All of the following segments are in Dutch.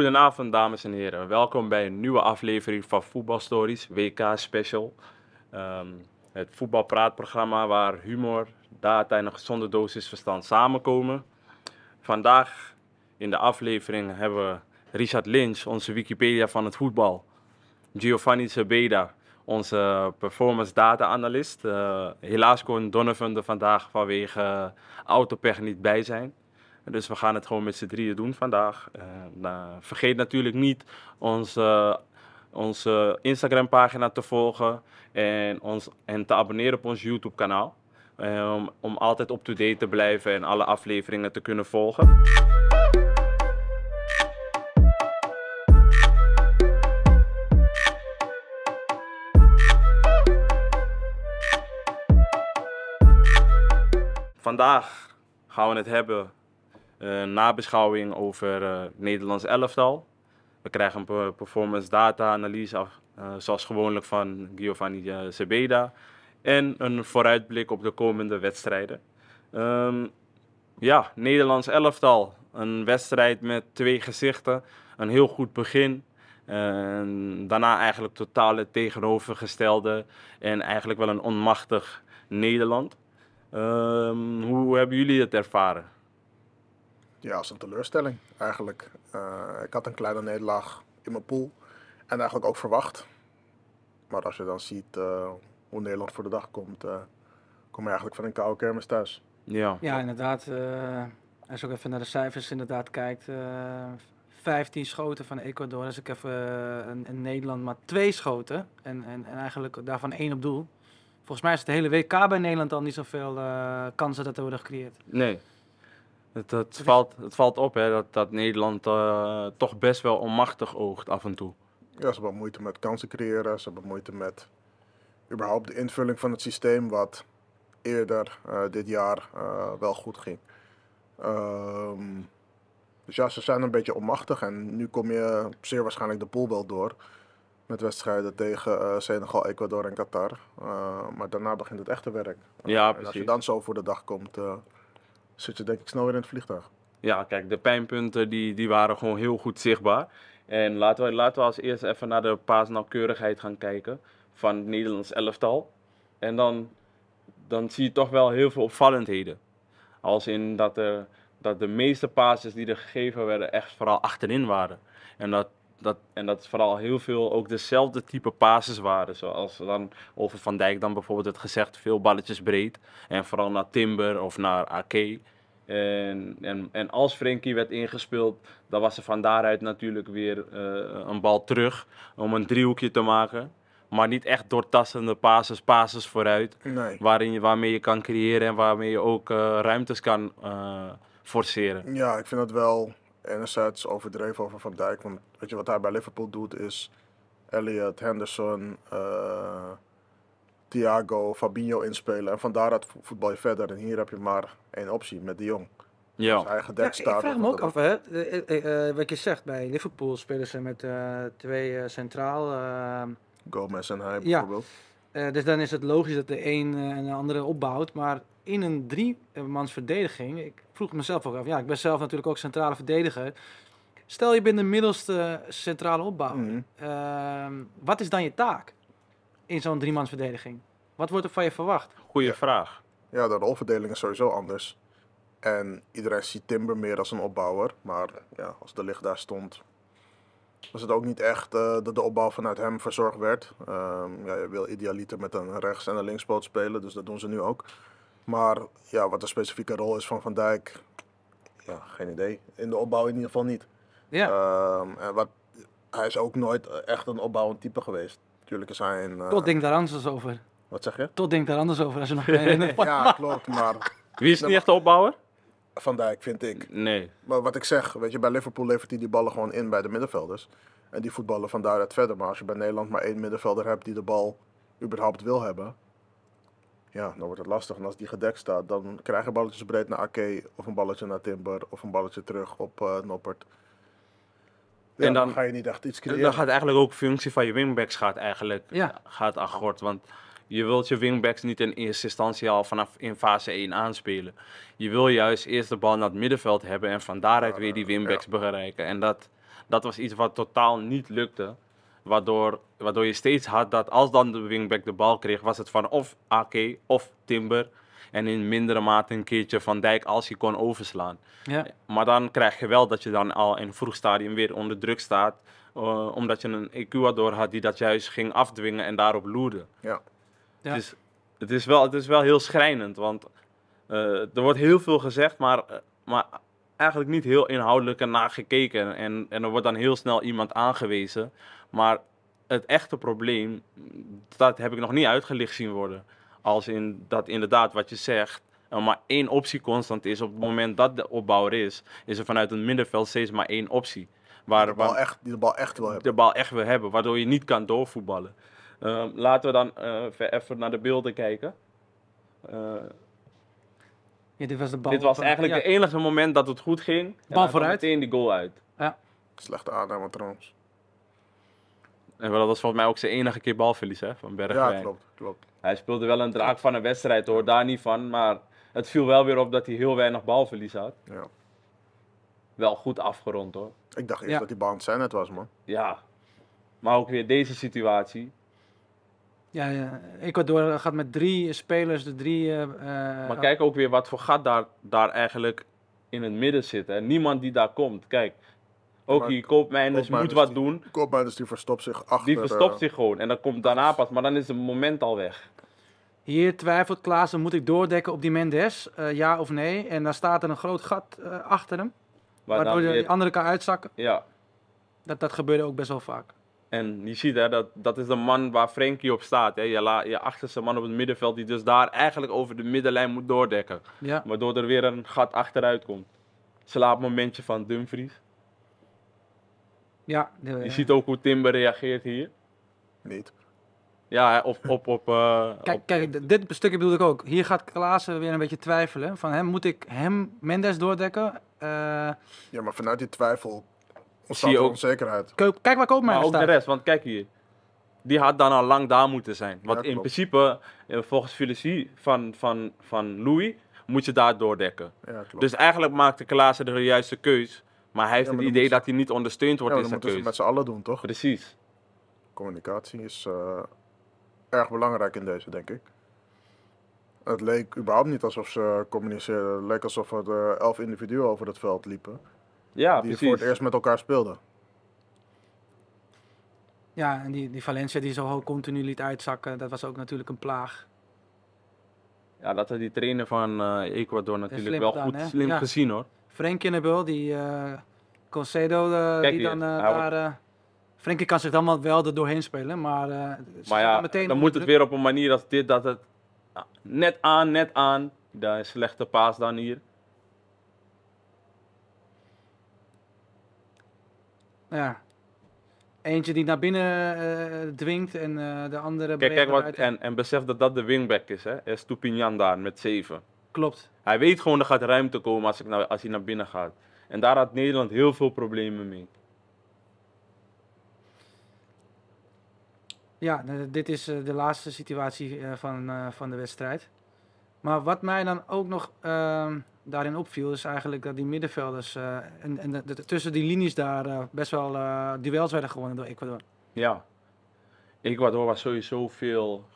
Goedenavond, dames en heren. Welkom bij een nieuwe aflevering van Voetbalstories WK Special. Ehm, het voetbalpraatprogramma waar humor, data en een gezonde dosis verstand samenkomen. Vandaag in de aflevering hebben we Richard Lynch, onze Wikipedia van het voetbal. Giovanni Zabeda, onze performance data analyst. Eh, helaas kon Donovan vandaag vanwege autopech niet bij zijn. Dus we gaan het gewoon met z'n drieën doen vandaag. Eh, nou, vergeet natuurlijk niet onze onze Instagram-pagina te volgen en, ons, en te abonneren op ons YouTube-kanaal. Eh, om altijd up-to-date te blijven en alle afleveringen te kunnen volgen. Vandaag gaan we het hebben eh, nabeschouwing over eh, Nederlands elftal. We krijgen een performance data analyse eh, zoals gewoonlijk van Giovanni Cebeda En een vooruitblik op de komende wedstrijden. Ehm, ja, Nederlands elftal. Een wedstrijd met twee gezichten. Een heel goed begin. En daarna eigenlijk totaal tegenovergestelde. En eigenlijk wel een onmachtig Nederland. Ehm, hoe hebben jullie het ervaren? ja, als een teleurstelling eigenlijk. Eh, ik had een kleine nederlaag in mijn pool en eigenlijk ook verwacht. Maar als je dan ziet eh, hoe Nederland voor de dag komt, eh, kom je eigenlijk van een koude kermis thuis. Ja, ja inderdaad. als je ook even naar de cijfers inderdaad kijkt, 15 schoten van Ecuador. als ik even in, Nederland maar twee schoten. En, en, en, eigenlijk daarvan één op doel. Volgens mij is het hele WK bij Nederland al niet zoveel uh, kansen dat er worden gecreëerd. Nee. Het, het, valt, het valt op hè, dat, dat Nederland eh, toch best wel onmachtig oogt af en toe. Ja, ze hebben moeite met kansen creëren. Ze hebben moeite met überhaupt de invulling van het systeem wat eerder eh, dit jaar eh, wel goed ging. Ehm, dus ja, ze zijn een beetje onmachtig. En nu kom je zeer waarschijnlijk de pool wel door. Met wedstrijden tegen Senegal, Ecuador en Qatar. maar daarna begint het echte werk. Ja, en als je dan zo voor de dag komt zit je denk ik snel weer in het vliegtuig. Ja, kijk, de pijnpunten die, die waren gewoon heel goed zichtbaar. En laten we, laten we als eerst even naar de paasnauwkeurigheid gaan kijken van het Nederlands elftal. En dan, dan zie je toch wel heel veel opvallendheden. Als in dat, er, dat de meeste passes die er gegeven werden echt vooral achterin waren. En dat dat, en dat vooral heel veel ook dezelfde type pases waren. Zoals dan over Van Dijk dan bijvoorbeeld het gezegd, veel balletjes breed. En vooral naar Timber of naar AK. En, en, en als Frenkie werd ingespeeld, dan was er van daaruit natuurlijk weer eh, een bal terug om een driehoekje te maken. Maar niet echt doortastende pases, pases vooruit. Nee. Waarin je, waarmee je kan creëren en waarmee je ook eh, ruimtes kan eh, forceren. Ja, ik vind dat wel enerzijds overdreven over Van Dijk. Want weet je, wat hij bij Liverpool doet is Elliot, Henderson, uh, Thiago, Fabinho inspelen. En van daaruit voetbal je verder. En hier heb je maar één optie met de Jong. Ja. eigen dek staat. Ik vraag me ook af, hè? Eh, eh, wat je zegt, bij Liverpool spelen ze met twee centraal. Gomez en hij ja. bijvoorbeeld. dus dan is het logisch dat de een en de andere opbouwt. Maar in een drie man's verdediging, ik, vroeg mezelf ook af. Ja, ik ben zelf natuurlijk ook centrale verdediger. Stel je bent de middelste centrale opbouwer. Mhm. Ehm, wat is dan je taak in zo'n verdediging? Wat wordt er van je verwacht? Goeie vraag. Ja, de rolverdeling is sowieso anders. En iedereen ziet Timber meer als een opbouwer. Maar ja, als de licht daar stond, was het ook niet echt eh, dat de opbouw vanuit hem verzorgd werd. Ehm, ja, je wil idealiter met een rechts- en een linkspoot spelen, dus dat doen ze nu ook. Maar ja, wat de specifieke rol is van Van Dijk, ja, geen idee. In de opbouw in ieder geval niet. Ja. Ehm, en wat, hij is ook nooit echt een opbouwend type geweest. Natuurlijk is hij een... Eh, Tot denk daar anders over. Wat zeg je? Tot denk daar anders over als je nog geen... ja, klopt, maar... Wie is niet echt de opbouwer? Van Dijk, vind ik. Nee. Maar wat ik zeg, weet je, bij Liverpool levert hij die ballen gewoon in bij de middenvelders. En die voetballen van daaruit verder. Maar als je bij Nederland maar één middenvelder hebt die de bal überhaupt wil hebben, ja, dan wordt het lastig. En als die gedekt staat, dan krijg je balletjes breed naar Ake of een balletje naar Timber of een balletje terug op eh, Noppert. en dan, ga je niet echt iets creëren. Dan gaat eigenlijk ook functie van je wingbacks gaat eigenlijk ja. gaat agort. Want je wilt je wingbacks niet in eerste instantie al vanaf in fase 1 aanspelen. Je wil juist eerst de bal naar het middenveld hebben en van daaruit weer die wingbacks bereiken. En dat, dat was iets wat totaal niet lukte Waardoor, waardoor je steeds had dat als dan de wingback de bal kreeg, was het van of AK of Timber. En in mindere mate een keertje Van Dijk als je kon overslaan. Ja. Maar dan krijg je wel dat je dan al in vroeg stadium weer onder druk staat. Uh, omdat je een Ecuador had die dat juist ging afdwingen en daarop loerde. Ja. Dus het is, wel, het is wel heel schrijnend. Want eh, er wordt heel veel gezegd, maar, eh, maar eigenlijk niet heel inhoudelijk naar gekeken. En, en er wordt dan heel snel iemand aangewezen. Maar het echte probleem, dat heb ik nog niet uitgelicht zien worden. Als in dat inderdaad wat je zegt, er maar één optie constant is. Op het moment dat de opbouwer is, is er vanuit het middenveld steeds maar één optie. Waar, de, bal echt, die de bal echt wil hebben. De bal echt wil hebben, waardoor je niet kan doorvoetballen. Ehm, laten we dan uh, even naar de beelden kijken. Eh, ja, dit was, de bal dit was eigenlijk het enige moment dat het goed ging. Bal vooruit. meteen die goal uit. Ja. Slechte aanname trouwens. En dat was volgens mij ook zijn enige keer balverlies hè, van Bergwijn. Ja, klopt, klopt. Hij speelde wel een draak van een wedstrijd, hoor daar niet van. Maar het viel wel weer op dat hij heel weinig balverlies had. Ja. Wel goed afgerond hoor. Ik dacht eerst dat die bal zijn het was, man. Ja. Maar ook weer deze situatie. Ja, ja, Ecuador gaat met drie spelers, de drie... Eh, eh, maar kijk ook weer wat voor gat daar, daar eigenlijk in het midden zit. En niemand die daar komt. Kijk, ook hier, Koopmeiners moet wat die, doen. Koopmeiners die verstopt zich achter... Die verstopt eh, zich gewoon. En dan komt daarna pas, maar dan is het moment al weg. Hier twijfelt Klaassen, moet ik doordekken op die Mendes? ja of nee? En dan staat er een groot gat achter hem. Waar waardoor de andere kan uitzakken. Ja. Dat, dat gebeurde ook best wel vaak. En je ziet, hè, dat, dat is de man waar Frenkie op staat. Hè. Je, je achterste man op het middenveld, die dus daar eigenlijk over de middenlijn moet doordekken. Waardoor er weer een gat achteruit komt. Slaapmomentje van Dumfries. Ja, je ziet ook hoe Timber reageert hier. Niet. Ja, op... op, op eh, kijk, kijk, dit stukje bedoel ik ook. Hier gaat Klaassen weer een beetje twijfelen. Van hem, moet ik hem Mendes doordekken? Eh, ja, maar vanuit die twijfel zie je ook zeker uit. Kijk, kijk waar Koopmeijer staat. ook de rest, want kijk hier. Die had dan al lang daar moeten zijn. Want in principe, eh, volgens filosofie van, van, van Louis, moet je daar doordekken. dus eigenlijk maakte Klaassen de juiste keus. Maar hij heeft het idee dat hij niet ondersteund wordt in zijn keus. Dat moeten ze met z'n allen doen, toch? Precies. Communicatie is eh, erg belangrijk in deze, denk ik. Het leek überhaupt niet alsof ze communiceerden. Het leek alsof er eh, elf individuen over het veld liepen. Ja, die voor het eerst met elkaar speelden. Ja, en die, die Valencia die zo continu liet uitzakken, dat was ook natuurlijk een plaag. Ja, dat had die trainer van eh, Ecuador natuurlijk wel goed slim gezien hoor. de Kinnebul, die eh, Concedo, eh, die dan daar... Frenkie kan zich dan wel er doorheen spelen, maar... maar ja, dan moet het weer op een manier als dit, dat het ah, net aan, net aan. De slechte paas dan hier. Ja. Eentje die naar binnen eh, dwingt en eh, de andere... Kijk, kijk wat, en, en besef dat dat de wingback is, hè. Is daar met 7. Klopt. Hij weet gewoon, er gaat ruimte komen als, ik nou, als hij naar binnen gaat. En daar had Nederland heel veel problemen mee. Ja, dit is eh, de laatste situatie van, van de wedstrijd. Maar wat mij dan ook nog ehm, daarin opviel, is eigenlijk dat die middenvelders eh, en, en tussen die linies daar eh, best wel eh, duels werden gewonnen door Ecuador. Ja, Ecuador was sowieso veel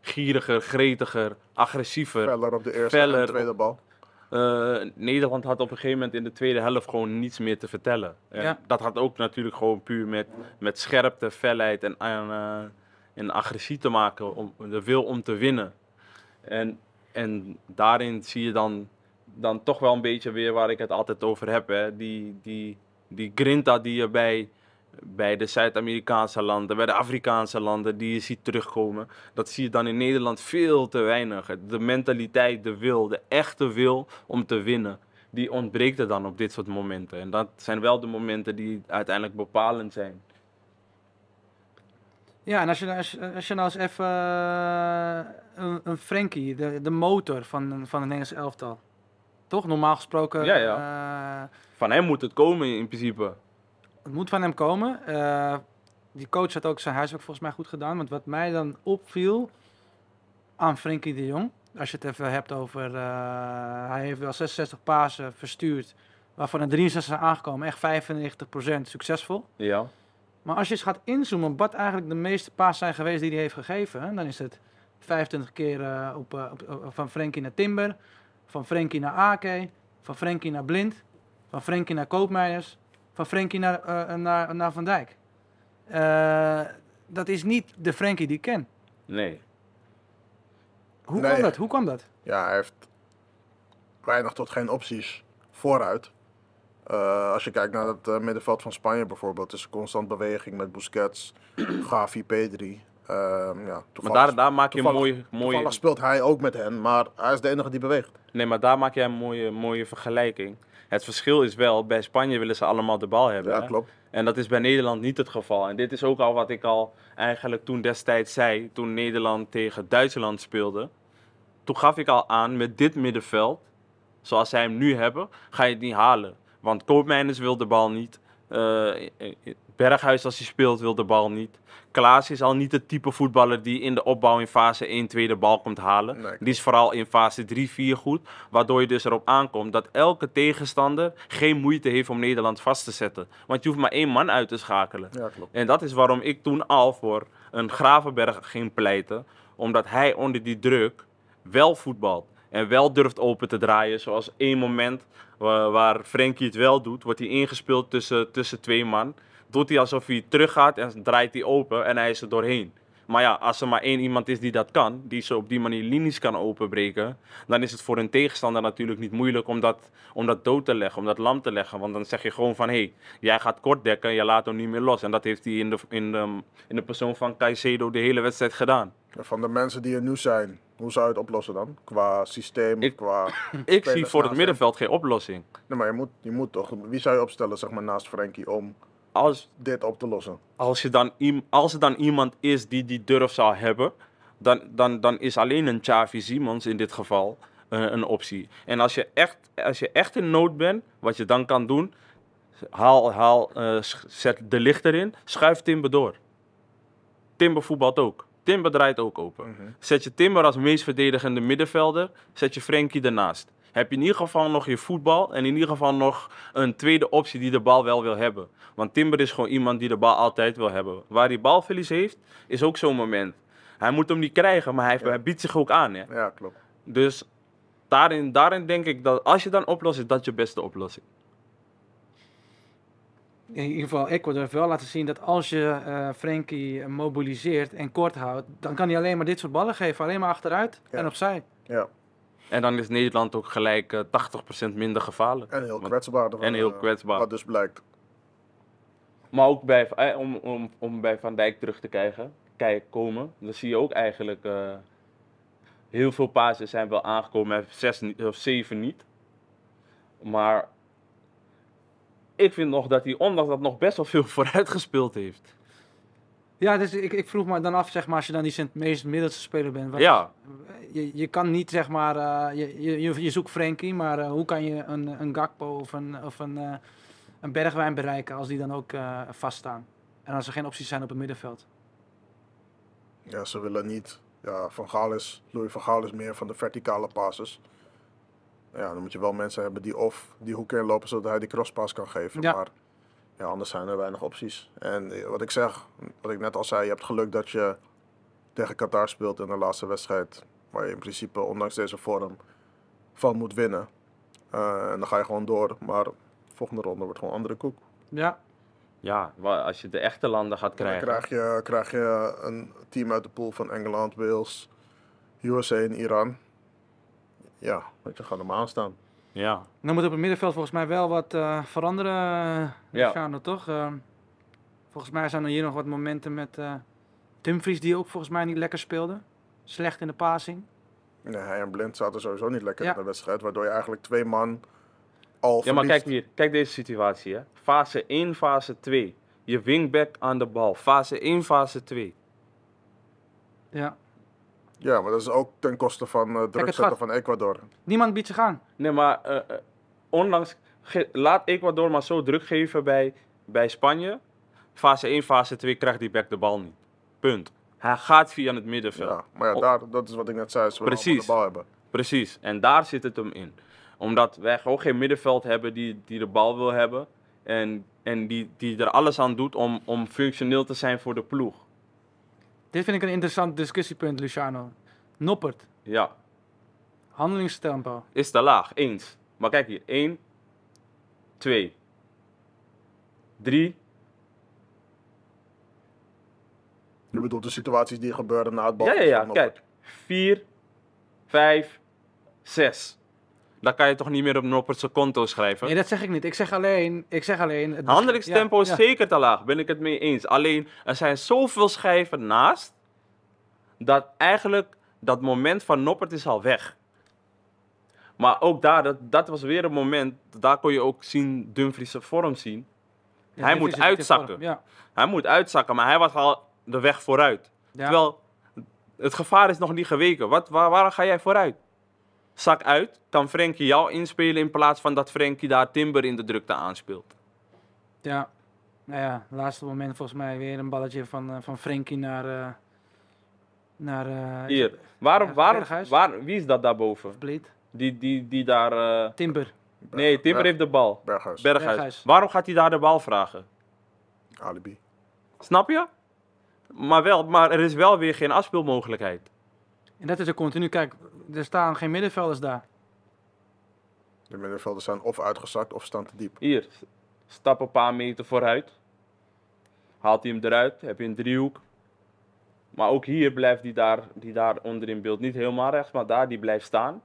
gieriger, gretiger, agressiever. Veller op de eerste feller. en tweede bal. Nederland had op een gegeven moment in de tweede helft gewoon niets meer te vertellen. ja. Dat had ook natuurlijk gewoon puur met, met scherpte, felheid en, en, en agressie te maken, om, de wil om te winnen. En, en daarin zie je dan dan toch wel een beetje weer waar ik het altijd over heb. Hè? Die, die, die grinta die je bij, bij de Zuid-Amerikaanse landen, bij de Afrikaanse landen, die je ziet terugkomen. Dat zie je dan in Nederland veel te weinig. De mentaliteit, de wil, de echte wil om te winnen. Die ontbreekt er dan op dit soort momenten. En dat zijn wel de momenten die uiteindelijk bepalend zijn. Ja, en als je, als, als je nou eens even eh, een, een Frankie, de, de motor van, van het Nederlands elftal. Toch? Normaal gesproken. Eh, van hem moet het komen in principe. Het moet van hem komen. Eh, die coach had ook zijn huiswerk volgens mij goed gedaan. Want wat mij dan opviel aan Frenkie de Jong. Als je het even hebt over. Eh, hij heeft wel 66 pasen verstuurd. Waarvan er 63 zijn aangekomen. Echt 95% succesvol. Ja. Maar als je eens gaat inzoomen wat eigenlijk de meeste paas zijn geweest die hij heeft gegeven, dan is het 25 keer op, op, van Frenkie naar Timber, van Frenkie naar Ake. Van Frenkie naar Blind. Van Frenkie naar Koopmeijers. Van Frenkie naar, eh, eh, naar, naar Van Dijk. Eh, dat is niet de Frenkie die ik ken. Nee. Hoe nee. kan dat? Hoe kwam dat? Ja, hij heeft weinig tot geen opties vooruit. als je kijkt naar het middenveld van Spanje bijvoorbeeld, is er constant beweging met Busquets, Gavi, Pedri. Ehm, ja, maar daar, daar maak je een mooie, mooie... Toevallig speelt hij ook met hen, maar hij is de enige die beweegt. Nee, maar daar maak jij een mooie, mooie vergelijking. Het verschil is wel, bij Spanje willen ze allemaal de bal hebben. Ja, klopt. En dat is bij Nederland niet het geval. En dit is ook al wat ik al eigenlijk toen destijds zei, toen Nederland tegen Duitsland speelde. Toen gaf ik al aan, met dit middenveld, zoals zij hem nu hebben, ga je het niet halen. Want Koopmeiners wil de bal niet. Uh, Berghuis, als hij speelt, wil de bal niet. Klaas is al niet het type voetballer die in de opbouw in fase 1 2 de bal komt halen. Die is vooral in fase 3, 4 goed. Waardoor je dus erop aankomt dat elke tegenstander geen moeite heeft om Nederland vast te zetten. Want je hoeft maar één man uit te schakelen. Ja, en dat is waarom ik toen al voor een Gravenberg ging pleiten. Omdat hij onder die druk wel voetbalt. En wel durft open te draaien. Zoals één moment waar, waar Frenkie het wel doet, wordt hij ingespeeld tussen, tussen twee man doet hij alsof hij teruggaat en draait hij open en hij is er doorheen. Maar ja, als er maar één iemand is die dat kan, die ze op die manier linies kan openbreken, dan is het voor een tegenstander natuurlijk niet moeilijk om dat, om dat dood te leggen, om dat lam te leggen. Want dan zeg je gewoon van, hé, hey, jij gaat kort dekken, je laat hem niet meer los. En dat heeft hij in de, in de, in de persoon van Caicedo de hele wedstrijd gedaan. Van de mensen die er nu zijn, hoe zou je het oplossen dan? Qua systeem, ik, qua... ik zie voor het middenveld geen oplossing. Nee, maar je moet, je moet toch... Wie zou je opstellen, zeg maar, naast Frenkie om als, dit op te lossen. Als, je dan, als er dan iemand is die die durf zou hebben, dan, dan, dan is alleen een Chavi Simons in dit geval een, eh, een optie. En als je, echt, als je echt in nood bent, wat je dan kan doen, haal, haal, eh, zet de licht erin, schuif Timber door. Timber voetbalt ook. Timber draait ook open. Mhm. Zet je Timber als meest verdedigende middenvelder, zet je Frenkie ernaast heb je in ieder geval nog je voetbal en in ieder geval nog een tweede optie die de bal wel wil hebben. Want Timber is gewoon iemand die de bal altijd wil hebben. Waar hij balverlies heeft, is ook zo'n moment. Hij moet hem niet krijgen, maar hij, biedt zich ook aan. Hè? Ja, klopt. Dus daarin, daarin denk ik dat als je dan oplost, is dat je beste oplossing. In ieder geval, Ecuador heeft wel laten zien dat als je uh, Frenkie mobiliseert en kort houdt, dan kan hij alleen maar dit soort ballen geven. Alleen maar achteruit en opzij. Ja. En dan is Nederland ook gelijk 80% eh, minder gevaarlijk. En heel kwetsbaar. En heel eh, kwetsbaar. Wat dus blijkt. Maar ook bij, eh, om, om, om bij Van Dijk terug te krijgen, kijk, komen, dan zie je ook eigenlijk heel veel pasjes zijn wel aangekomen, zes of zeven niet. Maar ik vind nog dat hij, ondanks dat, nog best wel veel vooruit gespeeld heeft. Ja, dus ik, ik vroeg me dan af, zeg maar, als je dan die meest middelste speler bent. ja. Je, je kan niet, zeg maar, eh, je, je, je zoekt Frenkie, maar eh, hoe kan je een, een Gakpo of een, of een, eh, een Bergwijn bereiken als die dan ook vaststaan? En als er geen opties zijn op het middenveld? Ja, ze willen niet. Ja, Van Gaal is, Louis van Gaal is meer van de verticale passes. Ja, dan moet je wel mensen hebben die of die hoek lopen zodat hij die crosspas kan geven. Maar ja, anders zijn er weinig opties. En eh, wat ik zeg, wat ik net al zei, je hebt geluk dat je tegen Qatar speelt in de laatste wedstrijd. Waar je in principe, ondanks deze vorm, van moet winnen. Eh, en dan ga je gewoon door. Maar de volgende ronde wordt gewoon andere koek. Ja. Ja, als je de echte landen gaat krijgen. Dan krijg je, krijg je een team uit de pool van Engeland, Wales, USA en Iran. Ja, weet je, gaat hem aanstaan. Ja. Dan moet op het middenveld volgens mij wel wat eh, veranderen, eh, ja. Gaan toch? Ehm, volgens mij zijn er hier nog wat momenten met uh, Dumfries, die ook volgens mij niet lekker speelde. Slecht in de passing. Nee, hij en Blind zaten sowieso niet lekker ja. in de wedstrijd, waardoor je eigenlijk twee man al Ja, maar kijk hier, kijk deze situatie hè. Fase 1, fase 2. Je wingback aan de bal. Fase 1, fase 2. Ja. Ja, maar dat is ook ten koste van uh, zetten van Ecuador. Niemand biedt zich aan. Nee, maar uh, eh, eh, onlangs laat Ecuador maar zo druk geven bij, bij Spanje. Fase 1, fase 2 krijgt die back de bal niet. Punt. Hij gaat via het middenveld. Ja, maar ja, daar, dat is wat ik net zei. Ze Precies. de bal hebben. Precies. En daar zit het hem in. Omdat wij gewoon geen middenveld hebben die, die de bal wil hebben. En, en die, die er alles aan doet om, om functioneel te zijn voor de ploeg. Dit vind ik een interessant discussiepunt, Luciano. Noppert. Ja. Handelingstempo. Is te laag, eens. Maar kijk hier, 1, 2, 3. Je bedoelt de situaties die gebeuren na het bal. Ja, ja, ja. Kijk, 4, 5, 6 dat kan je toch niet meer op Noppert zijn konto schrijven? Nee, dat zeg ik niet. Ik zeg alleen... Ik zeg alleen het Handelingstempo is zeker te laag, ben ik het mee eens. Alleen, er zijn zoveel schijven naast, dat eigenlijk dat moment van Noppert is al weg. Maar ook daar, dat, dat was weer een moment, daar kon je ook zien Dumfries vorm zien. hij moet uitzakken. ja. Hij moet uitzakken, maar hij was al de weg vooruit. Terwijl het gevaar is nog niet geweken. Wat, waar ga jij vooruit? zak uit, kan Frenkie jou inspelen in plaats van dat Frenkie daar Timber in de drukte aanspeelt. Ja, nou ja, laatste moment volgens mij weer een balletje van, eh, van Frenkie naar... Eh, naar eh, Hier, waarom, waarom, waar, wie is dat daarboven? Bleed. Die, die, die daar... Timber. nee, Timber heeft de bal. Berghuis. Berghuis. Berghuis. Waarom gaat hij daar de bal vragen? Alibi. Snap je? Maar, wel, maar er is wel weer geen afspeelmogelijkheid. En dat is er continu. Kijk, er staan geen middenvelders daar. De middenvelders zijn of uitgezakt of staan te diep. Hier, stap een paar meter vooruit. Haalt hij hem eruit, heb je een driehoek. Maar ook hier blijft die daar, die daar onder beeld. Niet helemaal rechts, maar daar, die blijft staan.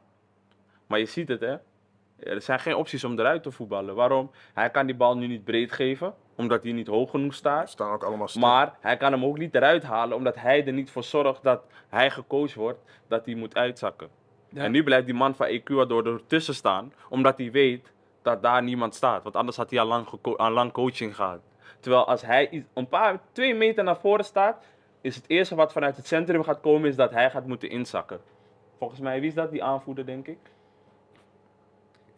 Maar je ziet het, hè. Er zijn geen opties om eruit te voetballen. Waarom? Hij kan die bal nu niet breed geven, omdat hij niet hoog genoeg staat. Staan ook allemaal Maar hij kan hem ook niet eruit halen, omdat hij er niet voor zorgt dat hij gecoacht wordt dat hij moet uitzakken. En nu blijft die man van Ecuador ertussen staan, omdat hij weet dat daar niemand staat. Want anders had hij al lang, al lang coaching gehad. Terwijl als hij een paar, twee meter naar voren staat, is het eerste wat vanuit het centrum gaat komen, is dat hij gaat moeten inzakken. Volgens mij, wie is dat die aanvoerder, denk ik?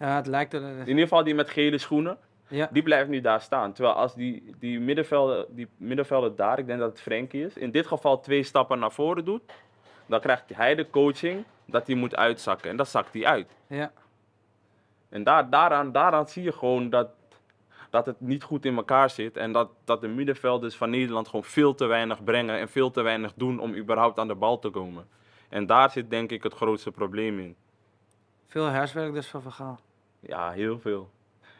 Ja, het lijkt er... Eh, in ieder geval die met gele schoenen. Ja. Die blijft nu daar staan. Terwijl als die, die, middenvelder, die middenvelder daar, ik denk dat het Frenkie is, in dit geval twee stappen naar voren doet, dan krijgt hij de coaching dat hij moet uitzakken. En dan zakt hij uit. Ja. En daar, daaraan, daaraan zie je gewoon dat, dat het niet goed in elkaar zit. En dat, dat de middenvelders van Nederland gewoon veel te weinig brengen en veel te weinig doen om überhaupt aan de bal te komen. En daar zit denk ik het grootste probleem in. Veel herswerk dus van vergaan. Ja, heel veel.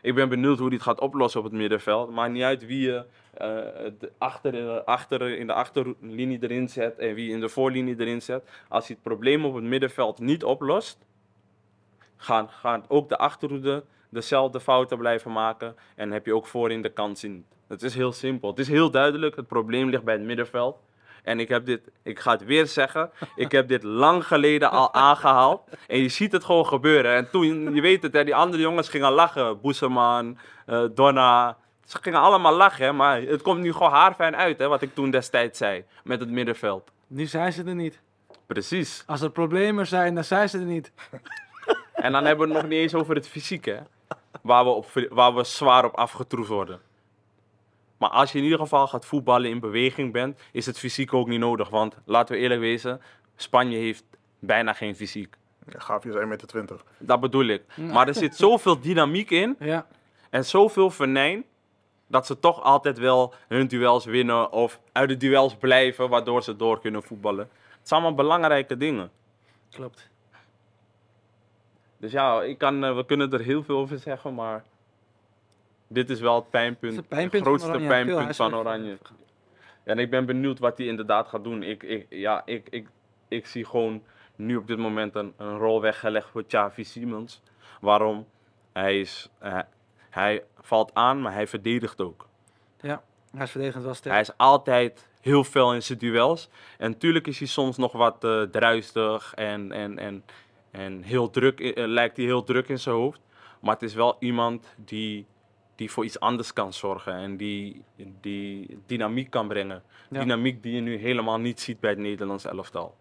Ik ben benieuwd hoe hij het gaat oplossen op het middenveld. Maakt niet uit wie je uh, achter, eh, achter, in de achterlinie erin zet en wie in de voorlinie erin zet. Als hij het probleem op het middenveld niet oplost, gaan, gaan ook de achterhoede dezelfde fouten blijven maken. En heb je ook voorin de kans in. Het is heel simpel. Het is heel duidelijk. Het probleem ligt bij het middenveld. En ik heb dit, ik ga het weer zeggen, ik heb dit lang geleden al aangehaald. En je ziet het gewoon gebeuren. En toen, je weet het, die andere jongens gingen lachen. Boeseman, uh, Donna. Ze gingen allemaal lachen, maar het komt nu gewoon haarfijn uit, hè, wat ik toen destijds zei met het middenveld. Nu zijn ze er niet. Precies. Als er problemen zijn, dan zijn ze er niet. En dan hebben we het nog niet eens over het fysiek, hè, waar we, op, waar we zwaar op afgetroefd worden. Maar als je in ieder geval gaat voetballen, in beweging bent, is het fysiek ook niet nodig. Want laten we eerlijk wezen, Spanje heeft bijna geen fysiek. Ja, gaaf, je zijn met de 20. Dat bedoel ik. Maar er zit zoveel dynamiek in ja. en zoveel venijn dat ze toch altijd wel hun duels winnen of uit de duels blijven, waardoor ze door kunnen voetballen. Het zijn allemaal belangrijke dingen. Klopt. Dus ja, ik kan, eh, we kunnen er heel veel over zeggen, maar dit is wel het pijnpunt. Het, het grootste pijnpunt van Oranje. En ik ben benieuwd wat hij inderdaad gaat doen. Ik, ik, ja, ik, ik, ik zie gewoon nu op dit moment een, rol weggelegd voor Xavi Simons. Waarom? Hij, is, eh, hij valt aan, maar hij verdedigt ook. Ja, hij is verdedigend wel sterk. Hij is altijd heel veel in zijn duels. En natuurlijk is hij soms nog wat uh, druistig en, en, en, en heel druk, eh, lijkt hij heel druk in zijn hoofd. Maar het is wel iemand die die voor iets anders kan zorgen en die, die dynamiek kan brengen. Dynamiek die je nu helemaal niet ziet bij het Nederlands elftal.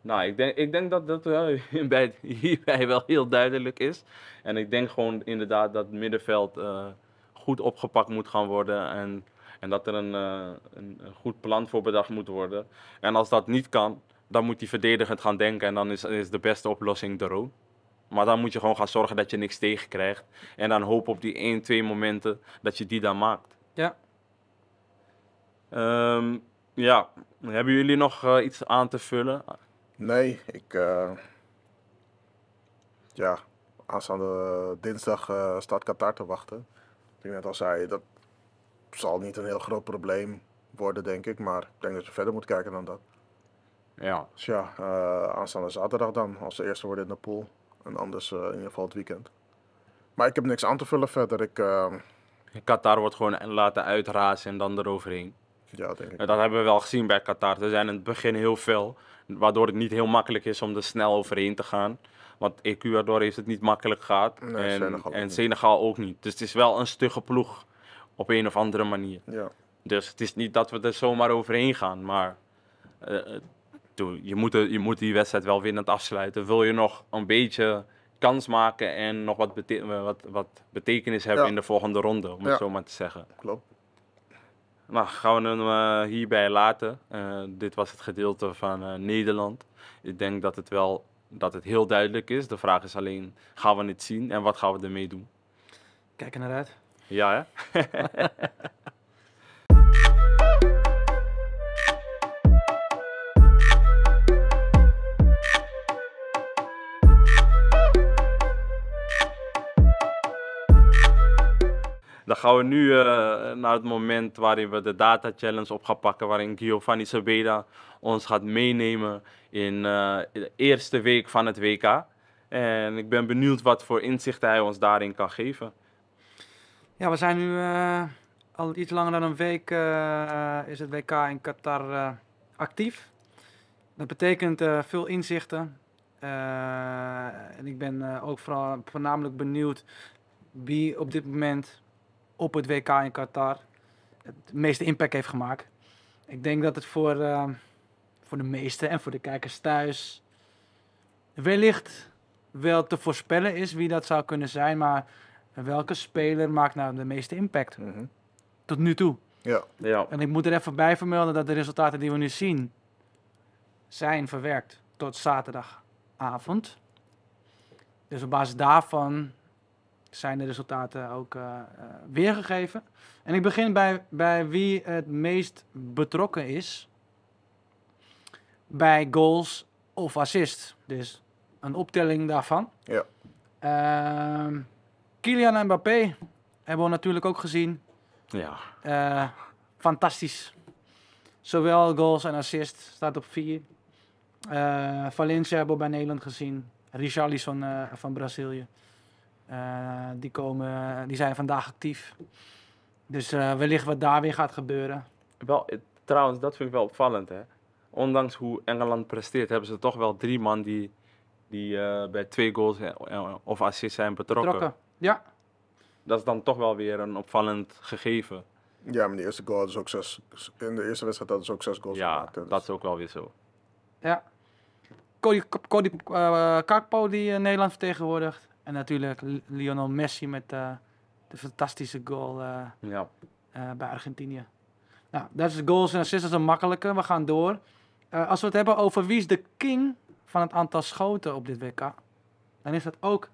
Nou, ik denk, ik denk dat dat bij, hierbij wel heel duidelijk is. En ik denk gewoon inderdaad dat het middenveld eh, goed opgepakt moet gaan worden. En, en dat er eh, een, een, goed plan voor bedacht moet worden. En als dat niet kan, dan moet die verdedigend gaan denken. En dan is, is de beste oplossing de maar dan moet je gewoon gaan zorgen dat je niks tegenkrijgt. En dan hoop op die 1, 2 momenten dat je die dan maakt. Ja. Ehm, ja, hebben jullie nog eh, iets aan te vullen? Nee, ik. Eh, ja, aanstaande dinsdag eh, staat Qatar te wachten. Ik net al zei, dat zal niet een heel groot probleem worden, denk ik. Maar ik denk dat je verder moet kijken dan dat. Ja. Dus ja, aanstaande zaterdag dan, als de eerste worden in de pool. En anders eh, in ieder geval het weekend. Maar ik heb niks aan te vullen verder. Ik, uh, Qatar wordt gewoon laten uitrazen en dan eroverheen. Ja, denk ik. Eh, dat hebben we wel gezien bij Qatar. Er zijn in het begin heel veel, waardoor het niet heel makkelijk is om er snel overheen te gaan. Want Ecuador heeft het niet makkelijk gehad. en Senegal, ook niet. Dus het is wel een stugge ploeg op een of andere manier. Ja. Dus het is niet dat we er zomaar overheen gaan, maar uh, je, moet, je moet die wedstrijd wel winnend afsluiten. Wil je nog een beetje kans maken en nog wat, eh, wat, wat betekenis hebben in de volgende ronde, om het zo maar te zeggen. Klopt. Nou, gaan we hem eh, hierbij laten. Eh, dit was het gedeelte van Nederland. Ik denk dat het wel dat het heel duidelijk is. De vraag is alleen, gaan we het zien en wat gaan we ermee doen? Kijken naar uit. Ja, hè? Dan gaan we nu eh, naar het moment waarin we de data challenge op gaan pakken, waarin Giovanni Sabeda ons gaat meenemen in, eh, de eerste week van het WK. En ik ben benieuwd wat voor inzichten hij ons daarin kan geven. Ja, we zijn nu eh, al iets langer dan een week is het WK in Qatar actief. Dat betekent veel inzichten. en ik ben ook vooral, voornamelijk benieuwd wie op dit moment op het WK in Qatar het meeste impact heeft gemaakt. Ik denk dat het voor, ehm, voor de meesten en voor de kijkers thuis wellicht wel te voorspellen is wie dat zou kunnen zijn. Maar welke speler maakt nou de meeste impact? Mhm. Tot nu toe. Ja. ja. En ik moet er even bij vermelden dat de resultaten die we nu zien zijn verwerkt tot zaterdagavond. Dus op basis daarvan zijn de resultaten ook eh, eh, weergegeven. En ik begin bij, bij wie het meest betrokken is bij goals of assist. Dus een optelling daarvan. Ja. Uh, Kylian Mbappé hebben we natuurlijk ook gezien. Ja. Eh, fantastisch. Zowel goals en assist staat op vier. Valencia hebben we bij Nederland gezien. Richarlison van Brazilië. Eh, die, komen, eh, die zijn vandaag actief. Dus uh, wellicht wat daar weer gaat gebeuren. Wel, trouwens, dat vind ik wel opvallend. Hè? Ondanks hoe Engeland presteert, hebben ze toch wel drie man die, die bij twee goals of assists zijn betrokken. betrokken. Ja. Dat is dan toch wel weer een opvallend gegeven. Ja, maar de eerste goal is ook zes. In de eerste wedstrijd hadden ze ook zes goals ja, gemaakt. Dus- dat is ook wel weer zo. Ja. Cody, Cody Kakpo die Nederland vertegenwoordigt. En natuurlijk Lionel Messi met eh, de fantastische goal eh, ja. Eh, bij Argentinië. Nou, dat is goals en assists, is een makkelijke. We gaan door. als we het hebben over wie is de king van het aantal schoten op dit WK, dan is dat ook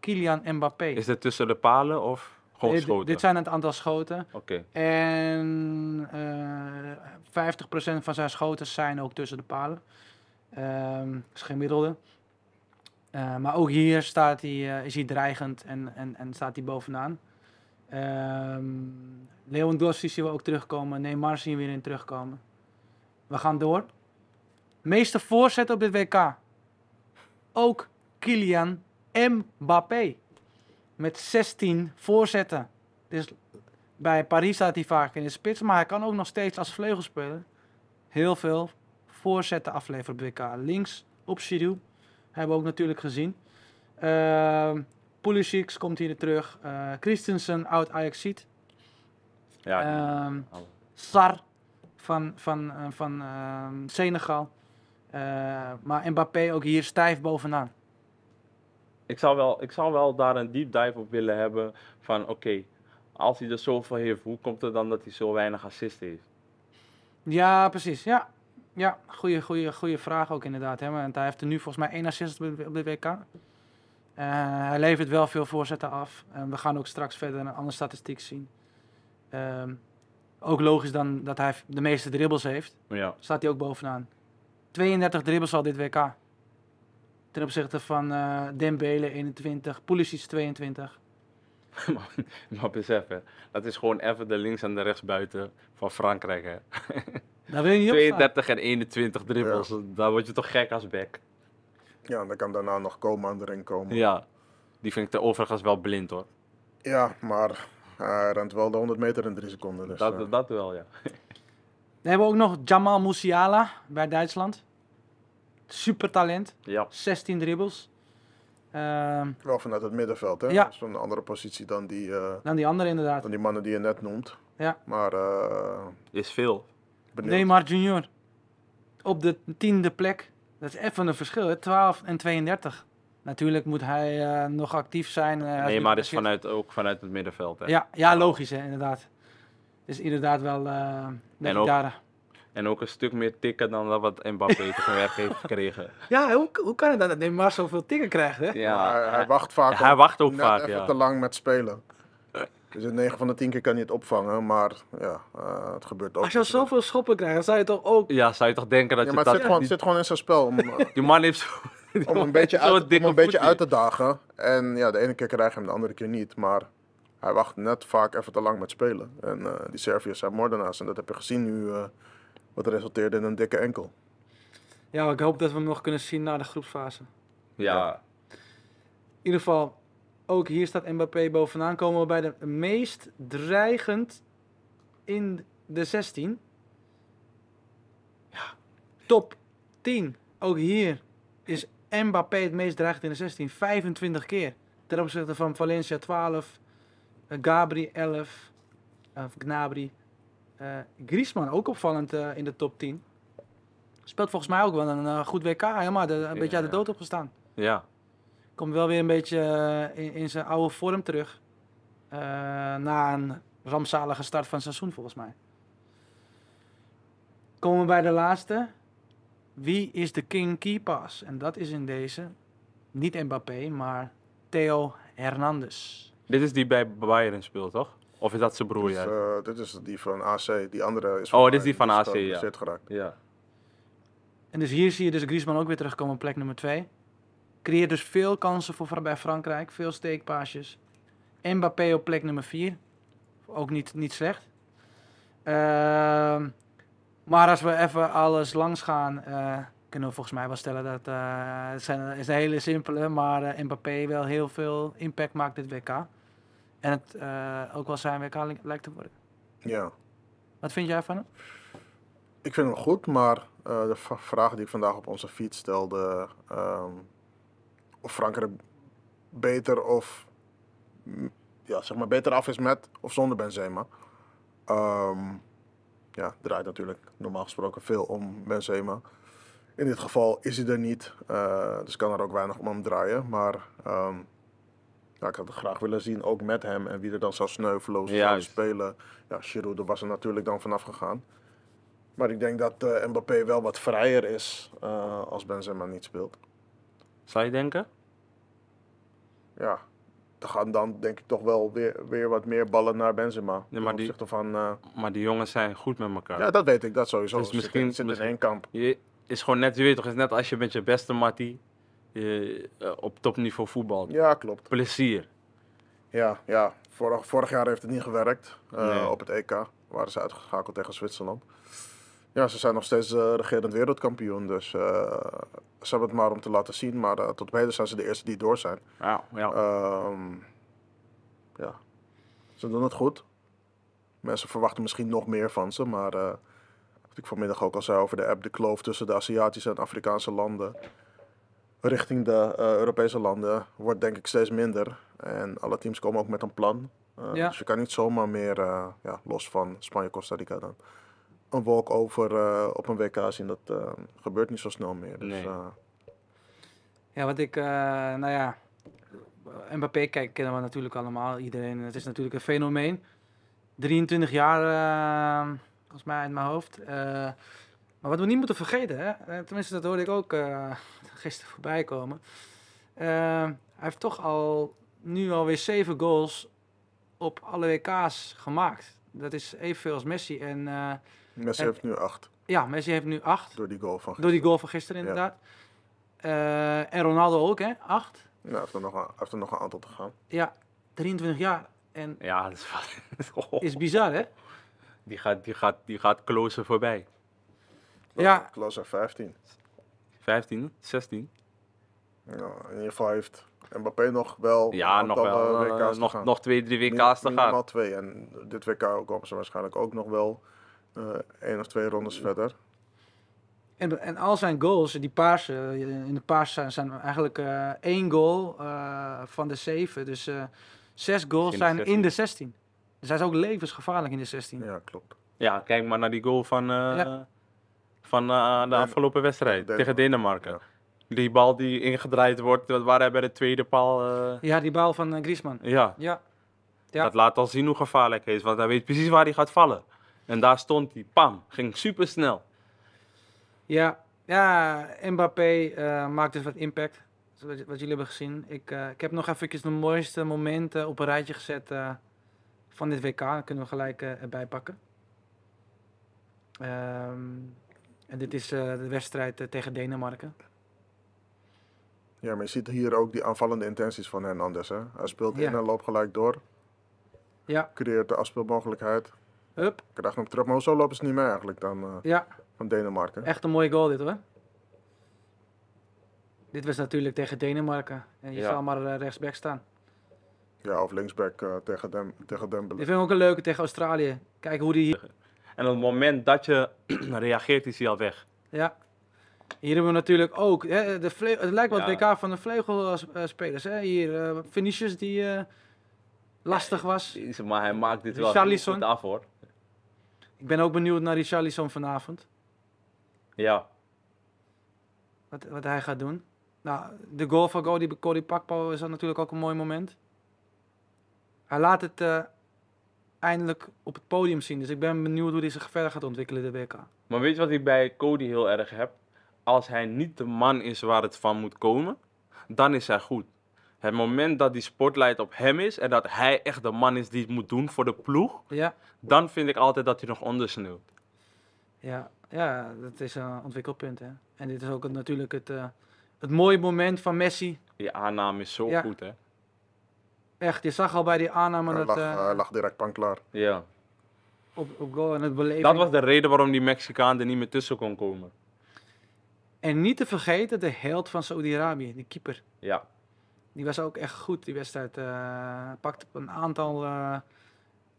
Kylian Mbappé. Is dat tussen de palen of gewoon schoten? Dit, dit zijn het aantal schoten. Oké. En uh, 50% van zijn schoten zijn ook tussen de palen. Um, dat is gemiddelde. Eh, maar ook hier staat hij, eh, is hij dreigend en, en, en staat hij bovenaan. Leon ehm, Lewandowski zien we ook terugkomen. Neymar zien we weer in terugkomen. We gaan door. Meeste voorzet op dit WK. Ook Kylian Mbappé. Met 16 voorzetten. Dus bij Paris staat hij vaak in de spits. Maar hij kan ook nog steeds als vleugelspeler heel veel voorzetten afleveren op WK. Links op Giroud hebben we ook natuurlijk gezien. Uh, Pulisic komt hier terug. Eh, Christensen, oud Ajax, Ja, ehm, oh. Sar van, van, eh, van ehm, Senegal. Eh, maar Mbappé ook hier stijf bovenaan. Ik zou wel, ik zou wel daar een deep dive op willen hebben. Van oké, als hij er zoveel heeft, hoe komt het dan dat hij zo weinig assist heeft? Ja, precies. Ja, ja, goede, goede, goede vraag ook inderdaad. Hè? Want hij heeft er nu volgens mij één assist op dit WK. Eh, hij levert wel veel voorzetten af. En we gaan ook straks verder een andere statistiek zien. Ehm, ook logisch dan dat hij de meeste dribbles heeft. Ja. Staat hij ook bovenaan. 32 dribbles al dit WK. Ten opzichte van uh, Dembele 21, Pulisic 22. maar, maar besef hè, dat is gewoon even de links en de rechts buiten van Frankrijk hè. 32 en 21 dribbles. Daar word je toch gek als back. Ja, dan kan daarna nog Coman erin komen. Ja, die vind ik de overigens wel blind hoor. Ja, maar hij rent wel de 100 meter in 3 seconden. Dus, dat, eh. dat wel, ja. Dan hebben we ook nog Jamal Musiala bij Duitsland. Super talent. Ja. 16 dribbles. Ehm, wel vanuit het middenveld, hè? Ja. Dat is een andere positie dan die... Eh, dan die andere, inderdaad. Dan die mannen die je net noemt. Ja. Maar... Eh, is veel. Neymar Junior. Op de tiende plek. Dat is even een verschil, hè? 12 en 32. Natuurlijk moet hij eh, nog actief zijn. Uh, Neymar is vanuit, ook vanuit het middenveld. Hè? Ja, ja, logisch, hè, inderdaad. Is inderdaad wel. Uh, en, ook, en ook een stuk meer tikken dan dat wat Mbappé gewerkt heeft gekregen. Ja, hoe, hoe kan het dan dat Neymar zoveel tikken krijgt? Hè? Ja, hij wacht vaak. hij wacht ook vaak. Even ja. te lang met spelen. Dus in 9 van de 10 keer kan je het opvangen, maar ja, eh, het gebeurt ook. Als je zoveel schoppen krijgt, zou je toch ook... Ja, zou je toch denken dat ja, je maar dat... Het zit, gewoon, zit gewoon in zijn spel. Om, eh, die man heeft zo... Om een, beetje, uit, om een beetje uit te dagen. En ja, de ene keer krijg je hem, de andere keer niet. Maar hij wacht net vaak even te lang met spelen. En eh, die Serviërs zijn moordenaars. En dat heb je gezien nu, wat resulteerde in een dikke enkel. Ja, ik hoop dat we hem nog kunnen zien na de groepsfase. ja. In ieder geval, ook hier staat Mbappé bovenaan. Komen we bij de meest dreigend in de 16. Ja, top 10. Ook hier is Mbappé het meest dreigend in de 16. 25 keer. Ten opzichte van Valencia 12. Eh, Gabri 11. Of Gnabry. Uh, Griezmann ook opvallend uh, in de top 10. Speelt volgens mij ook wel een goed WK. Helemaal de, een beetje aan de dood opgestaan. Ja, komt wel weer een beetje eh, in, in zijn oude vorm terug. Eh, na een rampzalige start van het seizoen, volgens mij. Komen we bij de laatste. Wie is de King Key Pass? En dat is in deze niet Mbappé, maar Theo Hernandez. Dit is die bij Bayern speelt, toch? Of is dat zijn broer? Dus, dit is die van AC. Die andere is. oh, dit is die van AC, ja. Geraakt. ja. En dus hier zie je dus Griezmann ook weer terugkomen op plek nummer 2. Creëert dus veel kansen voor, bij Frankrijk. Veel steekpaasjes. Mbappé op plek nummer 4. Ook niet, niet slecht. Ehm, maar als we even alles langs gaan, eh, kunnen we volgens mij wel stellen dat eh, het zijn, is een hele simpele, maar eh, Mbappé wel heel veel impact maakt dit WK. En het ook wel zijn WK lijkt te worden. Ja. Wat vind jij van hem? Ik vind hem goed, maar de vraag die ik vandaag op onze feed stelde, ehm, Frankrijk beter of mm, ja, zeg maar beter af is met of zonder Benzema. Ehm, ja, draait natuurlijk normaal gesproken veel om Benzema. In dit geval is hij er niet, eh, dus kan er ook weinig om hem draaien. Maar ehm, ja, ik had het graag willen zien, ook met hem en wie er dan zou sneuvelen, zou spelen. Ja, Giroud was er natuurlijk dan vanaf gegaan. Maar ik denk dat uh, Mbappé wel wat vrijer is eh, als Benzema niet speelt. Zou je denken? Ja, er gaan dan denk ik toch wel weer, weer wat meer ballen naar Benzema. Ja, maar, die, van, eh, maar die jongens zijn goed met elkaar. Ja, dat weet ik, dat sowieso. Dus misschien zit, in één kamp. Je, is gewoon net, je toch, is net als je met je beste Mattie eh, eh, op topniveau voetbalt. Ja, klopt. Plezier. Ja, ja. Vorig, vorig jaar heeft het niet gewerkt op het EK. Waren ze uitgeschakeld tegen Zwitserland. Ja, ze zijn nog steeds eh, regerend wereldkampioen. Dus eh, ze hebben het maar om te laten zien. Maar eh, tot op zijn ze de eerste die door zijn. Ja, ja. Ehm, ja. Ze doen het goed. Mensen verwachten misschien nog meer van ze. Maar wat ik vanmiddag ook al zei over de app, de kloof tussen de Aziatische en Afrikaanse landen richting de Europese landen wordt denk ik steeds minder. En alle teams komen ook met een plan. Dus je kan niet zomaar meer, ja, los van Spanje-Costa Rica dan een walkover over eh, op een WK zien. Dat eh, gebeurt niet zo snel meer. Dus, nee. Eh, ja, wat ik, nou ja, Mbappé kijk, kennen we natuurlijk allemaal, iedereen. Het is natuurlijk een fenomeen. 23 jaar, uh, volgens mij, in mijn hoofd. maar wat we niet moeten vergeten, hè? tenminste dat hoorde ik ook uh, gisteren voorbij komen. hij heeft toch al nu alweer 7 goals op alle WK's gemaakt. Dat is evenveel als Messi. En Messi heeft nu acht. Ja, Messi heeft nu acht. Door die goal van gisteren. Door die goal van gisteren, inderdaad. Eh, en Ronaldo ook, hè? Acht. Nou, hij heeft er nog een, heeft er nog een aantal te gaan. Ja, 23 jaar. En ja, dat is, oh. is bizar, hè? Die gaat, die gaat, die gaat closer voorbij. Ja. ja. Closer 15. 15, 16. Nou, in ieder geval heeft Mbappé nog wel. Ja, nog wel. Eh, eh, WK's nog, nog twee, drie WK's te gaan. Minimaal twee. En dit WK komen ze waarschijnlijk ook nog wel eh, één of twee rondes verder. En, en al zijn goals, die paarse, eh, in de paars zijn, zijn eigenlijk eh, één goal van de zeven. Dus zes goals in zijn in de 16. Dus hij is ook levensgevaarlijk in de 16. Ja, klopt. Ja, kijk maar naar die goal van, van de afgelopen wedstrijd tegen Denemarken. Die bal die ingedraaid wordt, waar hij bij de tweede paal. Ja, die bal van Griezmann. Ja. ja. Ja. Dat laat al zien hoe gevaarlijk hij is, want hij weet precies waar hij gaat vallen. En daar stond hij, pam, ging super snel. Ja, ja Mbappé eh, maakt dus wat impact, wat, wat jullie hebben gezien. Ik, eh, ik heb nog even de mooiste momenten op een rijtje gezet eh, van dit WK. Dat kunnen we gelijk erbij pakken. Ehm, en dit is de wedstrijd tegen Denemarken. Ja, maar je ziet hier ook die aanvallende intenties van Hernandez. Hè? Hij speelt in en loopt gelijk door. Ja. Creëert de afspeelmogelijkheid. Hup. Ik dacht nog trap, maar zo lopen ze niet meer eigenlijk dan eh, ja. van Denemarken. Echt een mooie goal dit hoor. Dit was natuurlijk tegen Denemarken. En je ja. maar eh, rechtsback staan. Ja, of linksback eh, tegen, Dem tegen Dembele. Ik vind ook een leuke tegen Australië. Kijk hoe die hier... En op het moment dat je reageert is hij al weg. Ja. Hier hebben we natuurlijk ook... Hè, de het lijkt wel het WK van de vleugelspelers. Hè? Hier, finishes die lastig was. Maar hij maakt dit wel goed af hoor. Ik ben ook benieuwd naar Richarlison vanavond. Ja. Wat, wat hij gaat doen. Nou, de goal van Cody, Cody Pakpo is dat natuurlijk ook een mooi moment. Hij laat het eh, eindelijk op het podium zien. Dus ik ben benieuwd hoe hij zich verder gaat ontwikkelen, de WK. Maar weet je wat ik bij Cody heel erg heb? Als hij niet de man is waar het van moet komen, dan is hij goed het moment dat die spotlight op hem is en dat hij echt de man is die het moet doen voor de ploeg, ja. dan vind ik altijd dat hij nog ondersneeuwt. Ja, ja dat is een ontwikkelpunt. Hè? En dit is ook natuurlijk het, eh, het mooie moment van Messi. Die aanname is zo goed, hè? Echt, je zag al bij die aanname hij dat... Lag, eh, hij lag direct panklaar. Ja. Op, op goal en het beleven. Dat was de reden waarom die Mexicaan er niet meer tussen kon komen. En niet te vergeten de held van Saudi-Arabië, de keeper. Ja, die was ook echt goed, die wedstrijd. Uh, eh, pakt een aantal eh,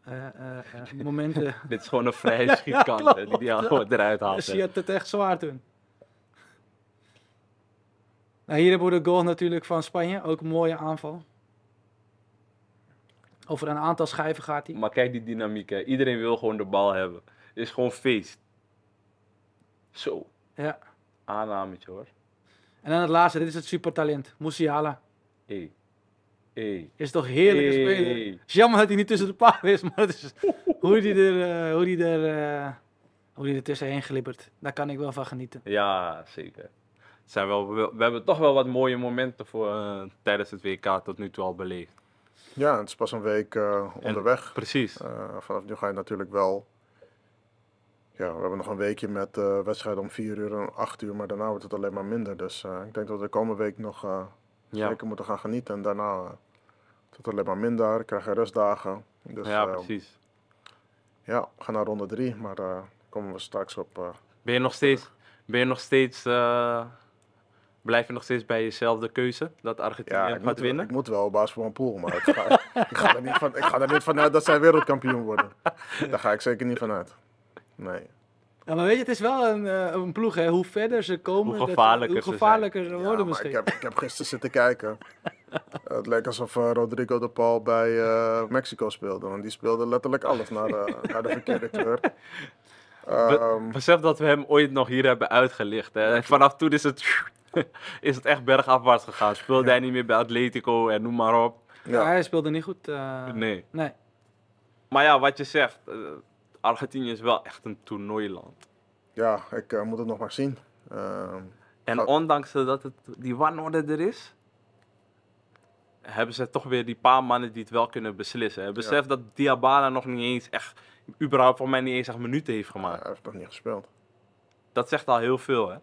eh, momenten. Dit is gewoon een vrije schietkant die die eruit haalt. Dus je had het echt zwaar toen. Nou, hier hebben we de goal natuurlijk van Spanje. Ook een mooie aanval. Over een aantal schijven gaat hij. Maar kijk die dynamiek, iedereen wil gewoon de bal hebben. Het is gewoon feest. Zo. Ja. Aannametje hoor. En dan het laatste, dit is het supertalent. Musiala. Hey. Hey. Is toch heerlijke hey. Het is jammer dat hij niet tussen de paarden is, maar is hoe hij er, hoe die er, eh, hoe die er eh, tussenheen glippert. Daar kan ik wel van genieten. Ja, zeker. zijn wel, we, hebben toch wel wat mooie momenten voor, eh, tijdens het WK tot nu toe al beleefd. Ja, het is pas een week onderweg. En, precies. vanaf nu ga je natuurlijk wel ja, we hebben nog een weekje met uh, wedstrijden om 4 uur en 8 uur, maar daarna wordt het alleen maar minder. Dus ik denk dat we de komende week nog ja. Zeker moeten gaan genieten. En daarna uh, tot alleen maar minder, krijg je rustdagen. Dus, ja, eh, precies. Ja, we gaan naar ronde drie, maar daar eh, komen we straks op. ben je nog steeds, ben je nog steeds blijf je nog steeds bij jezelfde keuze dat Argentinië gaat winnen? ik moet wel op basis van mijn pool, maar ik ga, ik ga, er niet van, ik ga er niet vanuit dat zij wereldkampioen worden. Daar ga ik zeker niet vanuit. Nee. Ja, maar weet je, het is wel een, eh, een ploeg, hè. Hoe verder ze komen, hoe gevaarlijker, gevaarlijker ze, worden misschien. Ik heb, ik heb gisteren zitten kijken. Het leek alsof eh, Rodrigo de Paul bij eh, Mexico speelde. Want die speelde letterlijk alles naar, de verkeerde kleur. Ehm, besef dat we hem ooit nog hier hebben uitgelicht. Hè. Vanaf toen is het, is het echt bergafwaarts gegaan. Speelde hij niet meer bij Atletico en noem maar op. hij speelde niet goed. nee. nee. Maar ja, wat je zegt Argentinië is wel echt een toernooiland. Ja, ik eh, moet het nog maar zien. Ehm, en ondanks dat het, die wanorde er is, hebben ze toch weer die paar mannen die het wel kunnen beslissen. Besef dat Diabala nog niet eens echt, überhaupt voor mij niet eens echt minuten heeft gemaakt. Ja, hij heeft nog niet gespeeld. Dat zegt al heel veel, hè?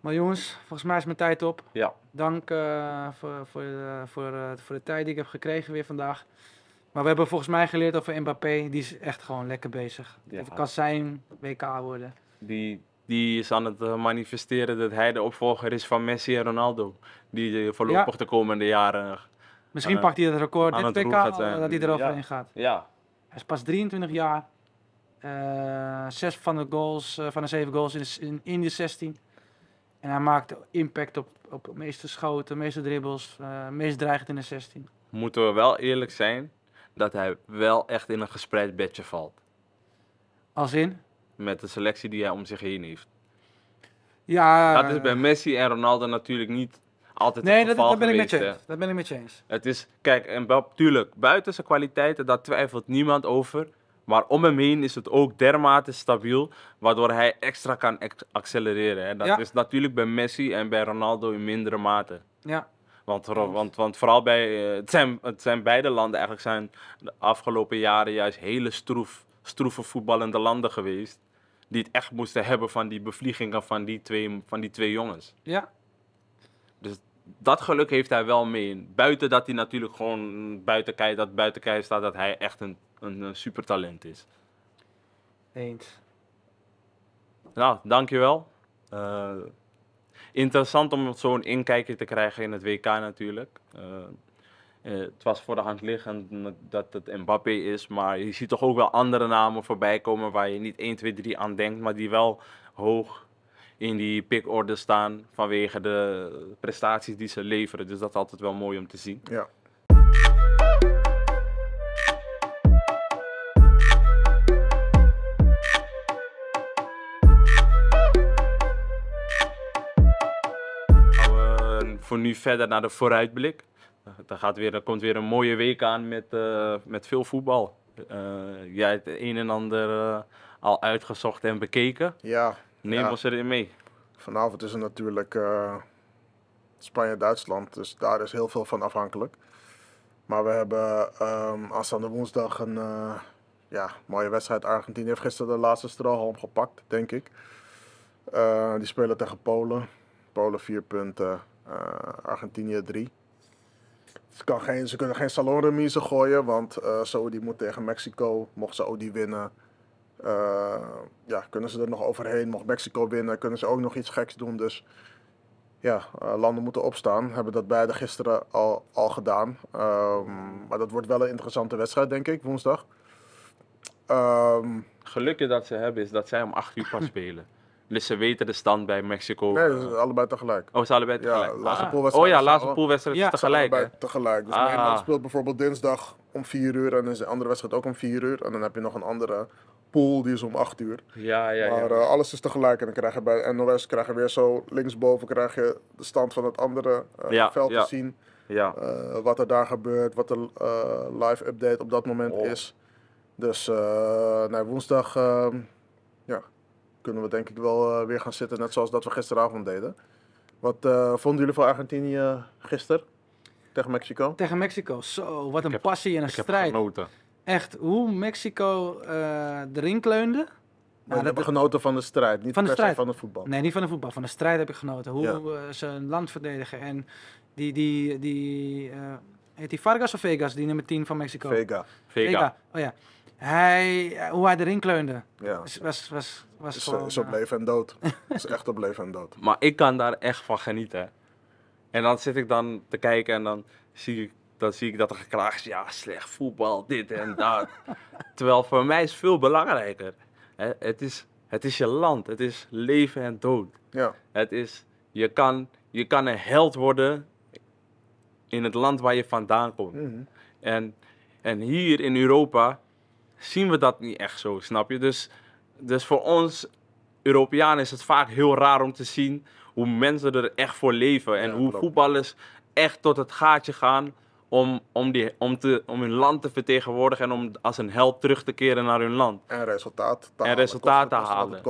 Maar jongens, volgens mij is mijn tijd op. Ja. Dank eh, voor, voor, eh, voor, voor de tijd die ik heb gekregen weer vandaag. Maar we hebben volgens mij geleerd over Mbappé. Die is echt gewoon lekker bezig. Ja. kan zijn WK worden. Die, die is aan het eh, manifesteren dat hij de opvolger is van Messi en Ronaldo. Die eh, voorlopig ja. de komende jaren... Eh, Misschien pakt hij het record dit WK dat hij eroverheen ja. gaat. Ja. Hij is pas 23 jaar. zes van de, goals, van de zeven goals in de, in, de 16. En hij maakt impact op, op meeste schoten, de meeste dribbles, meest dreigend in de 16. Moeten we wel eerlijk zijn, dat hij wel echt in een gespreid bedje valt. Als in? Met de selectie die hij om zich heen heeft. Ja. Dat is bij Messi en Ronaldo natuurlijk niet altijd nee, het geval dat, dat ben Ik met je, dat ben ik met je eens. Het is, kijk, en natuurlijk, buiten zijn kwaliteiten, daar twijfelt niemand over. Maar om hem heen is het ook dermate stabiel, waardoor hij extra kan accelereren. Dat is natuurlijk bij Messi en bij Ronaldo in mindere mate. Ja, want, want, want vooral bij, eh, het zijn, het zijn beide landen eigenlijk zijn de afgelopen jaren juist hele stroef, stroeve voetballende landen geweest. Die het echt moesten hebben van die bevliegingen van die twee, van die twee jongens. Ja. Dus dat geluk heeft hij wel mee. Buiten dat hij natuurlijk gewoon buiten kijf, dat buiten kijf staat dat hij echt een, een, supertalent is. Eens. Nou, dankjewel. Uh, interessant om zo'n inkijkje te krijgen in het WK natuurlijk. Eh, eh, het was voor de hand liggend dat het Mbappé is, maar je ziet toch ook wel andere namen voorbij komen waar je niet 1, 2, 3 aan denkt, maar die wel hoog in die pickorde staan vanwege de prestaties die ze leveren. Dus dat is altijd wel mooi om te zien. Ja. voor nu verder naar de vooruitblik. Dan gaat weer, er komt weer een mooie week aan met, eh, met veel voetbal. Eh, jij hebt het een en ander eh, al uitgezocht en bekeken. Ja. Neem ons erin mee. Vanavond is er natuurlijk Spanje-Duitsland, dus daar is heel veel van afhankelijk. Maar we hebben um, aanstaande woensdag een ja, mooie wedstrijd. Argentinië heeft gisteren de laatste strohalm gepakt, denk ik. die spelen tegen Polen. Polen vier punten, eh, Argentinië 3. Ze, kunnen geen, ze kunnen geen gooien, want eh, Saudi moet tegen Mexico. Mocht Saudi winnen, eh, ja, kunnen ze er nog overheen. Mocht Mexico winnen, kunnen ze ook nog iets geks doen. Dus ja, landen moeten opstaan. Hebben dat beide gisteren al, al gedaan. Ehm, maar dat wordt wel een interessante wedstrijd, denk ik, woensdag. Um... Gelukkig dat ze hebben is dat zij om 8 uur pas spelen. Dus ze weten de stand bij Mexico. Nee, ze zijn allebei tegelijk. Oh, ze zijn allebei tegelijk. Ja, laatste ah. poolwedstrijd. Oh ja, laatste poolwedstrijd ja. is tegelijk. tegelijk. Dus ah. Nederland speelt bijvoorbeeld dinsdag om 4 uur en dan is de andere wedstrijd ook om 4 uur. En dan heb je nog een andere pool die is om 8 uur. Ja, ja, maar ja. Uh, eh, alles is tegelijk. En dan krijg je bij NOS krijg je weer zo linksboven krijg je de stand van het andere eh, veld te zien. Ja. Eh, wat er daar gebeurt, wat de live update op dat moment oh. is. Dus nee, woensdag ehm, kunnen we denk ik wel eh, weer gaan zitten, net zoals dat we gisteravond deden. Wat eh, vonden jullie van Argentinië eh, gisteren? Tegen Mexico? Tegen Mexico, zo, wat een passie en een strijd. Echt, hoe Mexico erin kleunde. Maar nou, ik genoten van de strijd, niet van de strijd. van het voetbal. Nee, niet van het voetbal. Van de strijd heb ik genoten. Hoe ze een land verdedigen. En die, die, die uh, heet die Vargas of Vegas, die nummer 10 van Mexico? Vega. Vega. Vega. Oh ja. Hij, eh, hoe hij erin kleunde, ja. was, was, was, is, gewoon... Eh, op leven en dood. is echt op leven en dood. Maar ik kan daar echt van genieten. En dan zit ik dan te kijken en dan zie ik, dan zie ik dat er geklaagd is. Ja, slecht voetbal, dit en dat. Terwijl voor mij is veel belangrijker. Het is, het is je land. Het is leven en dood. Ja. Het is, je, kan, je kan een held worden in het land waar je vandaan komt. Mhm. en, en hier in Europa zien we dat niet echt zo, snap je? Dus, dus voor ons Europeanen is het vaak heel raar om te zien hoe mensen er echt voor leven. En hoe voetballers echt tot het gaatje gaan om, om, die, om, te, om hun land te vertegenwoordigen en om als een held terug te keren naar hun land. En resultaat te en halen. En resultaat te halen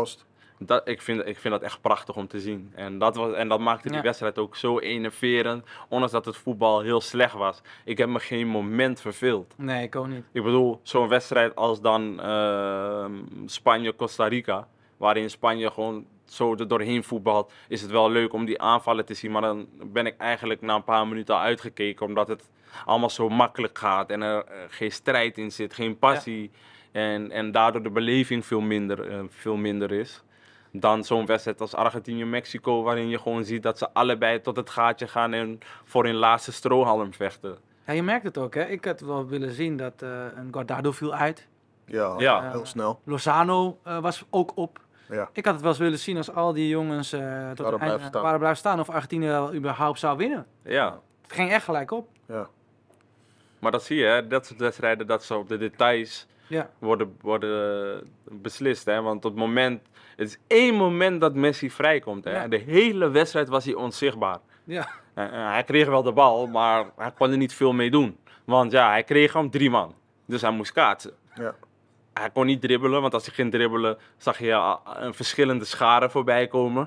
dat, ik, vind, ik vind dat echt prachtig om te zien. En dat, was, en dat maakte die wedstrijd ook zo enerverend. Ondanks dat het voetbal heel slecht was. Ik heb me geen moment verveeld. Nee, ik ook niet. Ik bedoel, zo'n wedstrijd als dan ehm, Spanje-Costa Rica. Waarin Spanje gewoon zo er doorheen voetbalt. Is het wel leuk om die aanvallen te zien. Maar dan ben ik eigenlijk na een paar minuten al uitgekeken. Omdat het allemaal zo makkelijk gaat. En er eh, geen strijd in zit, geen passie. En, en daardoor de beleving veel minder, eh, veel minder is dan zo'n wedstrijd als Argentinië-Mexico, waarin je gewoon ziet dat ze allebei tot het gaatje gaan en voor hun laatste strohalm vechten. Ja, je merkt het ook, hè? Ik had wel willen zien dat eh, een Guardado viel uit. Ja, ja. heel snel. Lozano eh, was ook op. Ja. Ik had het wel eens willen zien als al die jongens eh, tot waren, blijven staan of Argentinië überhaupt zou winnen. Ja. Het ging echt gelijk op. Ja. Maar dat zie je, hè? dat soort wedstrijden, dat ze op de details ja. worden, worden beslist. Hè? Want op het moment, het is één moment dat Messi vrijkomt. Hè? De hele wedstrijd was hij onzichtbaar. Ja. En, hij kreeg wel de bal, maar hij kon er niet veel mee doen. Want ja, hij kreeg hem drie man. Dus hij moest kaatsen. Ja. Hij kon niet dribbelen, want als hij ging dribbelen, zag je ah, verschillende scharen voorbij komen.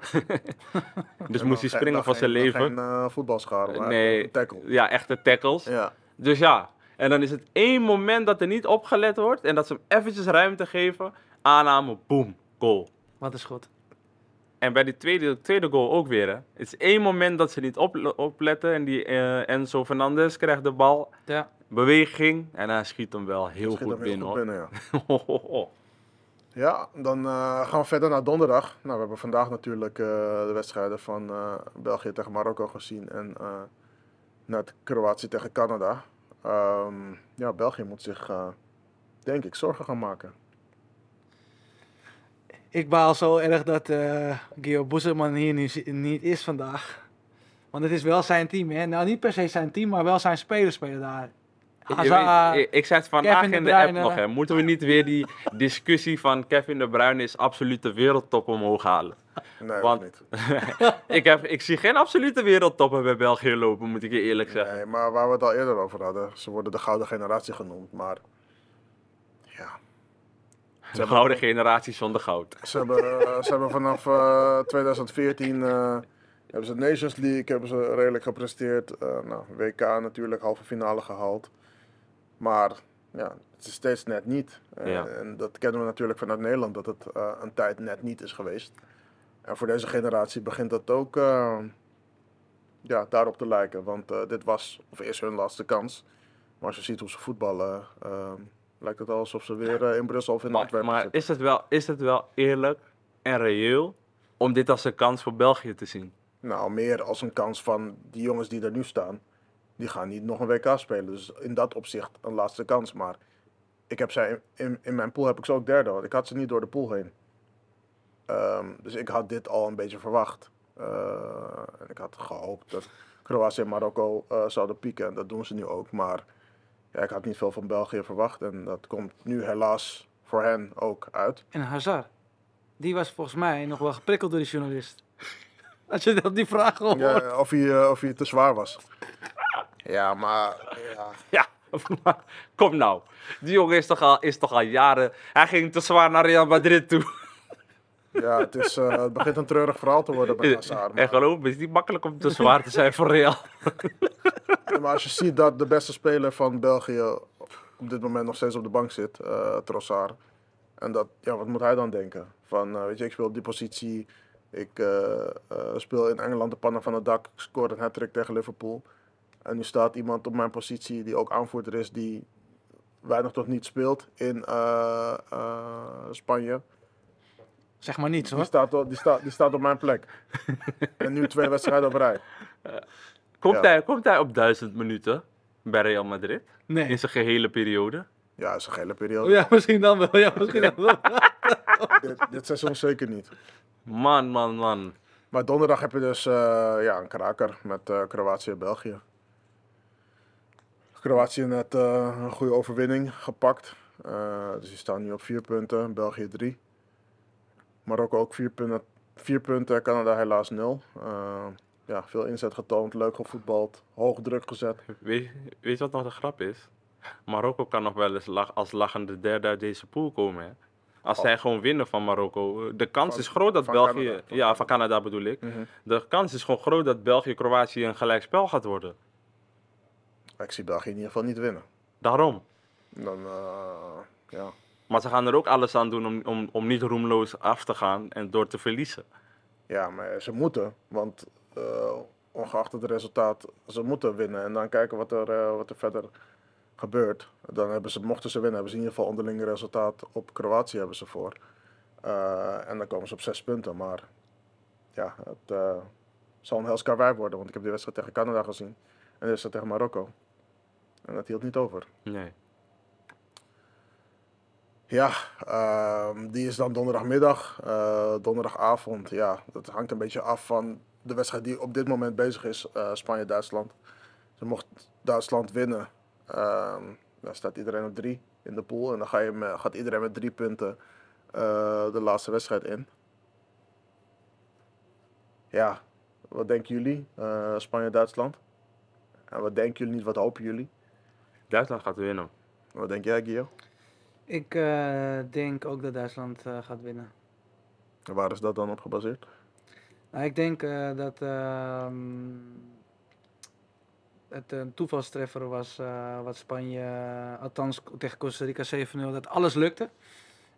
dus moest hij springen voor zijn leven. Geen uh, voetbalscharen, nee. tackle. Ja, echte tackles. Ja. Dus ja, en dan is het één moment dat er niet opgelet wordt en dat ze hem eventjes ruimte geven. Aanname, boom, goal. Wat is goed. En bij die tweede, tweede goal ook weer. Het is één moment dat ze niet op, opletten en die uh, Enzo Fernandez krijgt de bal. Ja. Beweging en hij schiet hem wel heel goed binnen. Heel binnen ja. ja. dan eh, gaan we verder naar donderdag. Nou, we hebben vandaag natuurlijk eh, de wedstrijden van België tegen Marokko gezien en net Kroatië tegen Canada. Ehm, ja, België moet zich, eh, denk ik, zorgen gaan maken. Ik baal zo erg dat uh, Gio Boezeman hier nu, niet is vandaag. Want het is wel zijn team, hè? Nou, niet per se zijn team, maar wel zijn spelers spelen daar. ik, ik, zei het vandaag in de, app nog, hè. Moeten we niet weer die discussie van Kevin De Bruyne is absoluut de wereldtop omhoog halen? Nee, Want niet. ik, heb, ik zie geen absolute wereldtoppen bij België lopen, moet ik je eerlijk zeggen. Nee, maar waar we het al eerder over hadden, ze worden de gouden generatie genoemd, maar ja. Ze de gouden generatie zonder goud. Ze hebben, eh, ze hebben vanaf 2014 uh, eh, eh, hebben ze Nations League hebben ze redelijk gepresteerd. nou, WK natuurlijk, halve finale gehaald. Maar ja, het is steeds net niet. en dat kennen we natuurlijk vanuit Nederland, dat het een tijd net niet is geweest. En voor deze generatie begint dat ook eh, ja, daarop te lijken. Want eh, dit was of is hun laatste kans. Maar als je ziet hoe ze voetballen, ehm, lijkt het alsof ze weer eh, in Brussel of in Antwerpen Maar, maar is het, wel, is het wel eerlijk en reëel om dit als een kans voor België te zien? Nou, meer als een kans van die jongens die er nu staan. Die gaan niet nog een WK spelen. Dus in dat opzicht een laatste kans. Maar ik heb zij in, in mijn pool heb ik ze ook derde. Want ik had ze niet door de pool heen. Ehm, dus ik had dit al een beetje verwacht. Eh, en ik had gehoopt dat Kroatië en Marokko eh, zouden pieken. En dat doen ze nu ook. Maar ja, ik had niet veel van België verwacht. En dat komt nu helaas voor hen ook uit. En Hazard, die was volgens mij nog wel geprikkeld door de journalist. Als je dat die vraag hoort. Ja, of, hij, eh, of hij te zwaar was. Ja, maar... Ja. ja. Kom nou, die jongen is toch, al, is toch al jaren. Hij ging te zwaar naar Real Madrid toe. Ja, het, is, eh, het begint een treurig verhaal te worden bij eh, Hazard. Maar... En geloof het is niet makkelijk om te zwaar te zijn voor Real. maar als je ziet dat de beste speler van België op dit moment nog steeds op de bank zit, uh, Trossard. En dat, ja, wat moet hij dan denken? Van, weet je, ik speel op die positie. Ik speel in Engeland de pannen van het dak. Ik scoorde een hat tegen Liverpool. En nu staat iemand op mijn positie die ook aanvoerder is, die weinig tot niet speelt in Spanje. Zeg maar niets hoor. Die staat op, die staat, die staat op mijn plek. en nu twee wedstrijden op rij. Eh, komt, hij, komt hij op duizend minuten bij Real Madrid? Nee. In zijn gehele periode? Ja, in zijn gehele periode. Oh ja, misschien dan wel. Ja, misschien dan wel. Dit, dit seizoen zeker niet. Man, man, man. Maar donderdag heb je dus eh, ja, een kraker met eh, Kroatië en België. Kroatië net een goede overwinning gepakt. dus die staan nu op vier punten, België drie. Marokko ook vier punten, vier punten Canada helaas nul. Eh, ja, veel inzet getoond, leuk gevoetbald, hoog druk gezet. Weet, weet je wat nog de grap is? Marokko kan nog wel eens lach, als lachende derde uit deze pool komen. Hè? Als zij oh. gewoon winnen van Marokko. De kans is groot dat België. van ja, van Canada bedoel ik. Mhm. De kans is gewoon groot dat België-Kroatië een gelijkspel gaat worden. Ik zie België in ieder geval niet winnen. Daarom? Dan, eh, ja. Maar ze gaan er ook alles aan doen om, om, om niet roemloos af te gaan en door te verliezen. Ja, maar ze moeten, want eh, ongeacht het resultaat, ze moeten winnen. En dan kijken wat er, eh, wat er verder gebeurt. Dan hebben ze, mochten ze winnen, hebben ze in ieder geval onderling resultaat op Kroatië hebben ze voor. Eh, en dan komen ze op zes punten. Maar ja, het zal een hels worden, want ik heb die wedstrijd tegen Canada gezien en de wedstrijd tegen Marokko. En dat hield niet over. Nee. Ja, ehm, die is dan donderdagmiddag, eh, donderdagavond. Ja, dat hangt een beetje af van de wedstrijd die op dit moment bezig is, eh, Spanje-Duitsland. Ze mocht Duitsland winnen, ehm, dan staat iedereen op drie in de pool. En dan ga je gaat iedereen met drie punten eh, de laatste wedstrijd in. Ja, wat denken jullie, Spanje-Duitsland? En wat denken jullie niet, wat hopen jullie? Duitsland gaat winnen. Wat denk jij, Guillaume? Ik eh, denk ook dat Duitsland eh, gaat winnen. waar is dat dan op gebaseerd? Nou, ik denk eh, dat ehm, het een toevalstreffer was wat Spanje, althans tegen Costa Rica 7-0, dat alles lukte.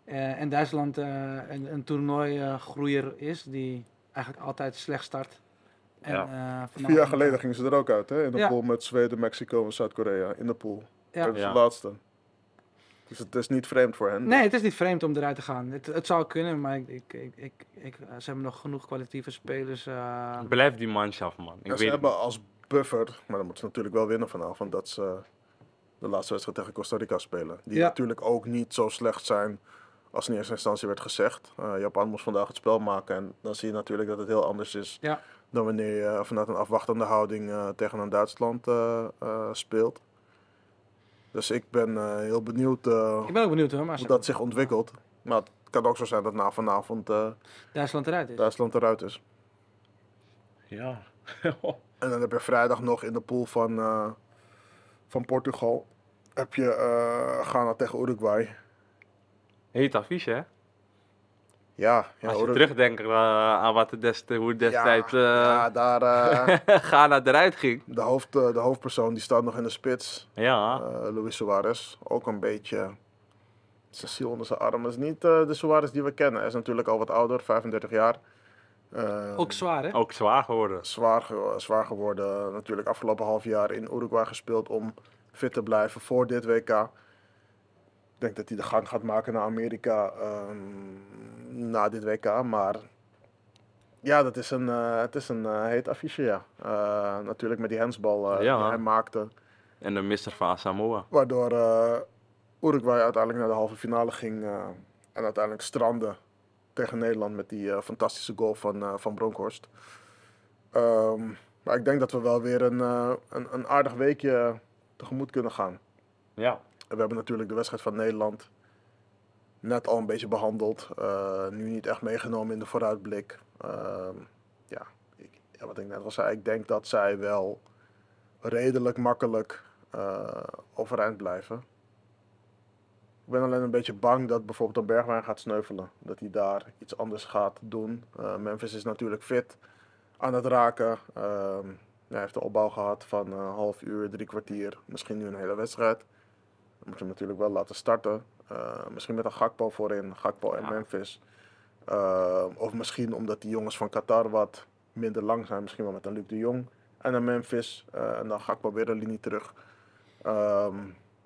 en Duitsland een, een toernooigroeier is die eigenlijk altijd slecht start. En, Vier jaar geleden gingen ze er ook uit, hè? in de pool met Zweden, Mexico en Zuid-Korea. In de pool. Ja. Dat is de laatste. Dus het is niet vreemd voor hen? Nee, het is niet vreemd om eruit te gaan. Het, het zou kunnen, maar ik, ik, ik, ik, eh, ze hebben nog genoeg kwalitatieve spelers. Uh... Blijf die manschap, man. Ik ja, weet ze hebben als buffer, maar dan moeten ze natuurlijk wel winnen vanavond, dat ze de laatste wedstrijd tegen Costa Rica spelen. Die natuurlijk ook niet zo slecht zijn als in eerste instantie werd gezegd. Eh, Japan moest vandaag het spel maken en dan zie je natuurlijk dat het heel anders is dan wanneer je vanuit een afwachtende houding tegen een Duitsland speelt. Dus ik ben eh, heel benieuwd, eh, ik ben ook benieuwd hoor, maar hoe dat zich ontwikkelt. Maar het kan ook zo zijn dat na vanavond eh, Duitsland, eruit is. Duitsland eruit is. Ja. en dan heb je vrijdag nog in de pool van, van Portugal. Heb je Ghana tegen Uruguay. Heet affiche hè? Ja, ja, Als je terugdenkt eh, aan wat dest hoe destijds uh, ja, daar, uh, Ghana eruit ging. De, hoofd, de hoofdpersoon die staat nog in de spits. Ja. Luis Suarez. Ook een beetje. Cecil onder zijn arm. is niet de Suarez die we kennen. Hij is natuurlijk al wat ouder, 35 jaar. ook zwaar, hè? Ook zwaar geworden. Zwaar, zwaar geworden. Natuurlijk afgelopen half jaar in Uruguay gespeeld om fit te blijven voor dit WK denk dat hij de gang gaat maken naar Amerika ehm, na dit WK. Maar ja, dat is een, eh, het is een eh, heet affiche, ja. Eh, natuurlijk met die handsbal die hij maakte. En de mister van Samoa. Waardoor Uruguay uiteindelijk naar de halve finale ging. en uiteindelijk strandde tegen Nederland met die fantastische goal van, van Bronkhorst. Ehm, maar ik denk dat we wel weer een, een, een aardig weekje tegemoet kunnen gaan. Ja, we hebben natuurlijk de wedstrijd van Nederland net al een beetje behandeld. Eh, nu niet echt meegenomen in de vooruitblik. Ehm, ja, ik, wat ik net al zei, ik denk dat zij wel redelijk makkelijk eh, overeind blijven. Ik ben alleen een beetje bang dat bijvoorbeeld een Bergwijn gaat sneuvelen. Dat hij daar iets anders gaat doen. Eh, Memphis is natuurlijk fit aan het raken. Ehm, hij heeft de opbouw gehad van een half uur, drie kwartier, misschien nu een hele wedstrijd moet je natuurlijk wel laten starten. Eh, misschien met een Gakpo voorin, Gakpo en Memphis. Eh, of misschien omdat die jongens van Qatar wat minder lang zijn. Misschien wel met een Luc de Jong en een Memphis. Eh, en dan Gakpo weer een linie terug. Ehm,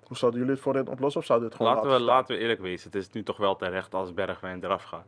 hoe zouden jullie het voorin oplossen? Of zouden het gewoon laten, laten we, laten we eerlijk wezen. Het is nu toch wel terecht als Bergwijn eraf gaat.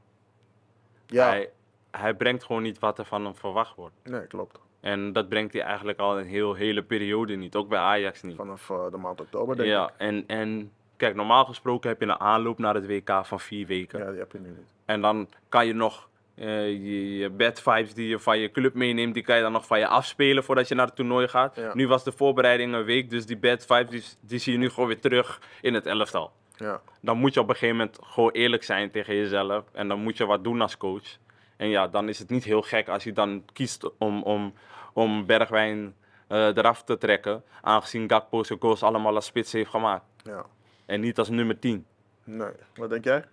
Ja. Hij, hij brengt gewoon niet wat er van hem verwacht wordt. Nee, klopt. En dat brengt hij eigenlijk al een heel, hele periode niet. Ook bij Ajax niet. Vanaf eh, de maand oktober, denk ik. Ja, en, en kijk, normaal gesproken heb je een aanloop naar het WK van vier weken. Ja, die heb je nu niet. En dan kan je nog eh, je, je bad vibes die je van je club meeneemt, die kan je dan nog van je afspelen voordat je naar het toernooi gaat. Nu was de voorbereiding een week, dus die bad vibes die, die zie je nu gewoon weer terug in het elftal. Ja. Dan moet je op een gegeven moment gewoon eerlijk zijn tegen jezelf. En dan moet je wat doen als coach. En ja, dan is het niet heel gek als je dan kiest om, om, om Bergwijn eh, eraf te trekken. Aangezien Gakpo zijn goals allemaal als spits heeft gemaakt. Ja. En niet als nummer 10. Nee. Wat denk jij?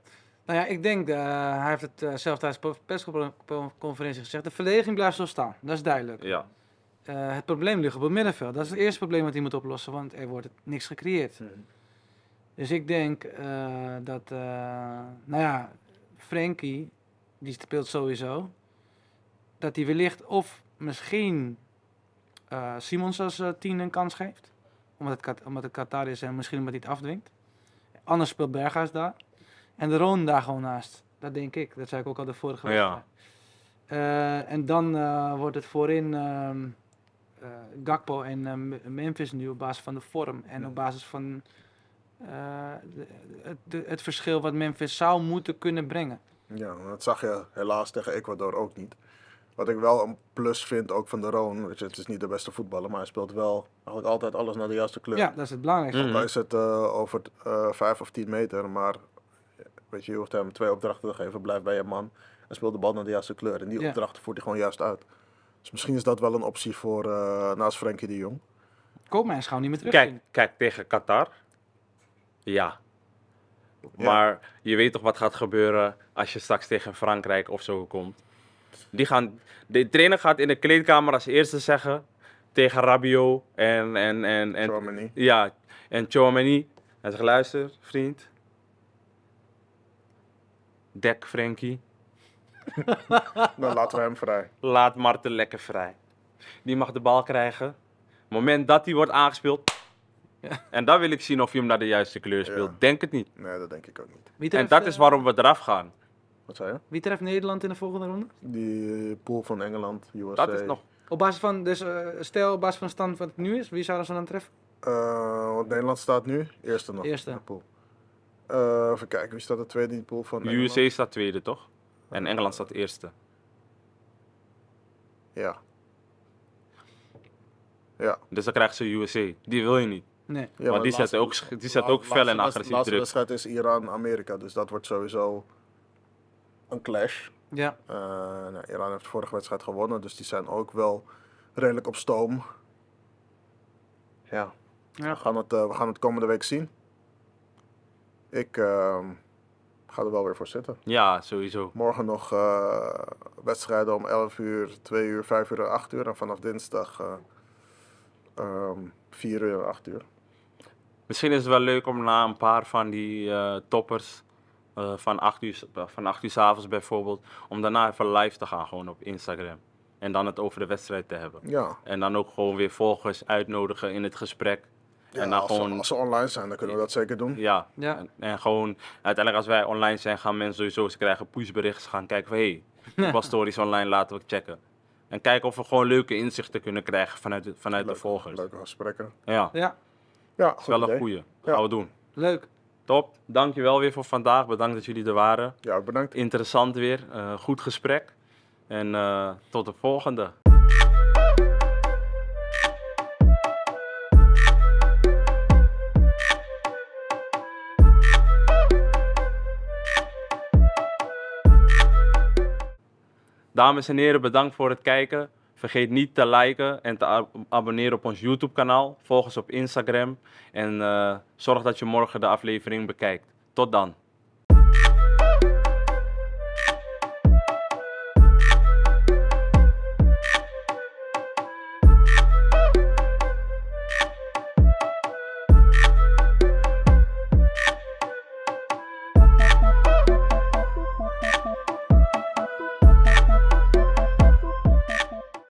Nou ja, ik denk, eh, hij heeft het eh, zelf tijdens de persconferentie gezegd, de verdediging blijft zo staan. Dat is duidelijk. Ja. het probleem ligt op het middenveld. Dat is het eerste probleem dat hij moet oplossen, want er wordt niks gecreëerd. Mhm. Dus ik denk dat, nou ja, Frenkie die speelt sowieso, dat hij wellicht of misschien eh, Simons als uh, tien een kans geeft. Omdat het, omdat het Qatar is en misschien omdat hij het afdwingt. Anders speelt Berghuis daar. En de Ron daar gewoon naast. Dat denk ik. Dat zei ik ook al de vorige week. Ja. Eh, en dan wordt het voorin ehm, Gakpo en Memphis nu op basis van de vorm. En op basis van het verschil wat Memphis zou moeten kunnen brengen. Ja, dat zag je helaas tegen Ecuador ook niet. Wat ik wel een plus vind ook van de Roon. Weet je, het is niet de beste voetballer, maar hij speelt wel eigenlijk altijd alles naar de juiste kleur. Ja, dat is het belangrijkste. Mm. Hij het eh, over uh, eh, 5 of 10 meter, maar weet je, je hoeft hem twee opdrachten te geven. Blijf bij je man en speel de bal naar de juiste kleur. En die opdracht opdrachten voert hij gewoon juist uit. Dus misschien is dat wel een optie voor eh, naast Frenkie de Jong. Kom maar, schouw niet meer terug. Kijk, kijk tegen Qatar. Ja, maar je weet toch wat gaat gebeuren als je straks tegen Frankrijk of zo komt. Die gaan, de trainer gaat in de kleedkamer als eerste zeggen tegen Rabiot en... en, en, en Ja, en Chomini. Hij zegt, luister vriend. Dek Frankie. Dan laten we hem vrij. Laat Marten lekker vrij. Die mag de bal krijgen. moment dat hij wordt aangespeeld, en dan wil ik zien of je hem naar de juiste kleur speelt. Denk het niet. Nee, dat denk ik ook niet. en dat is eh, waarom we eraf gaan. Wat zei je? Wie treft Nederland in de volgende ronde? Die eh, pool van Engeland, USA. Dat is nog. Op basis van, dus eh, stel op basis van stand wat het nu is, wie zouden ze dan treffen? Uh, want Nederland staat nu eerste nog. Eerste. In de pool. Uh, even kijken, wie staat de tweede in pool van de USA staat tweede, toch? En Engeland staat eerste. Ja. Ja. Dus dan krijgt ze USA. Die wil je niet. Nee. Ja, maar die zet ook, die zet ook fel en agressief druk. De wedstrijd is Iran-Amerika, dus dat wordt sowieso een clash. Ja. Eh, nou, Iran heeft de vorige wedstrijd gewonnen, dus die zijn ook wel redelijk op stoom. Ja. ja. We, gaan het, eh, we gaan het komende week zien. Ik ehm, ga er wel weer voor zitten. Ja, sowieso. Morgen nog eh, wedstrijden om 11 uur, 2 uur, 5 uur 8 uur. En vanaf dinsdag um, vier uur, acht uur. Misschien is het wel leuk om na een paar van die eh, toppers eh, van 8 uur, van uur s eh, avonds bijvoorbeeld, om daarna even live te gaan gewoon op Instagram. En dan het over de wedstrijd te hebben. Ja. En dan ook gewoon weer volgers uitnodigen in het gesprek. en dan als, gewoon... ze, als ze online zijn, dan kunnen we dat zeker doen. Ja, ja. En, gewoon uiteindelijk als wij online zijn, gaan mensen sowieso, ze krijgen pushberichten, gaan kijken van hé, hey, was stories online, laten we checken. En kijken of we gewoon leuke inzichten kunnen krijgen vanuit de, vanuit Leuk, de volgers. Leuke gesprekken. Ja. Ja. ja dat is wel een goeie. Gaan we doen. Leuk. Top. Dankjewel weer voor vandaag. Bedankt dat jullie er waren. Ja, bedankt. Interessant weer. Eh, goed gesprek. En eh, tot de volgende. Dames en heren, bedankt voor het kijken. Vergeet niet te liken en te abonneren op ons YouTube kanaal. Volg ons op Instagram en eh, zorg dat je morgen de aflevering bekijkt. Tot dan.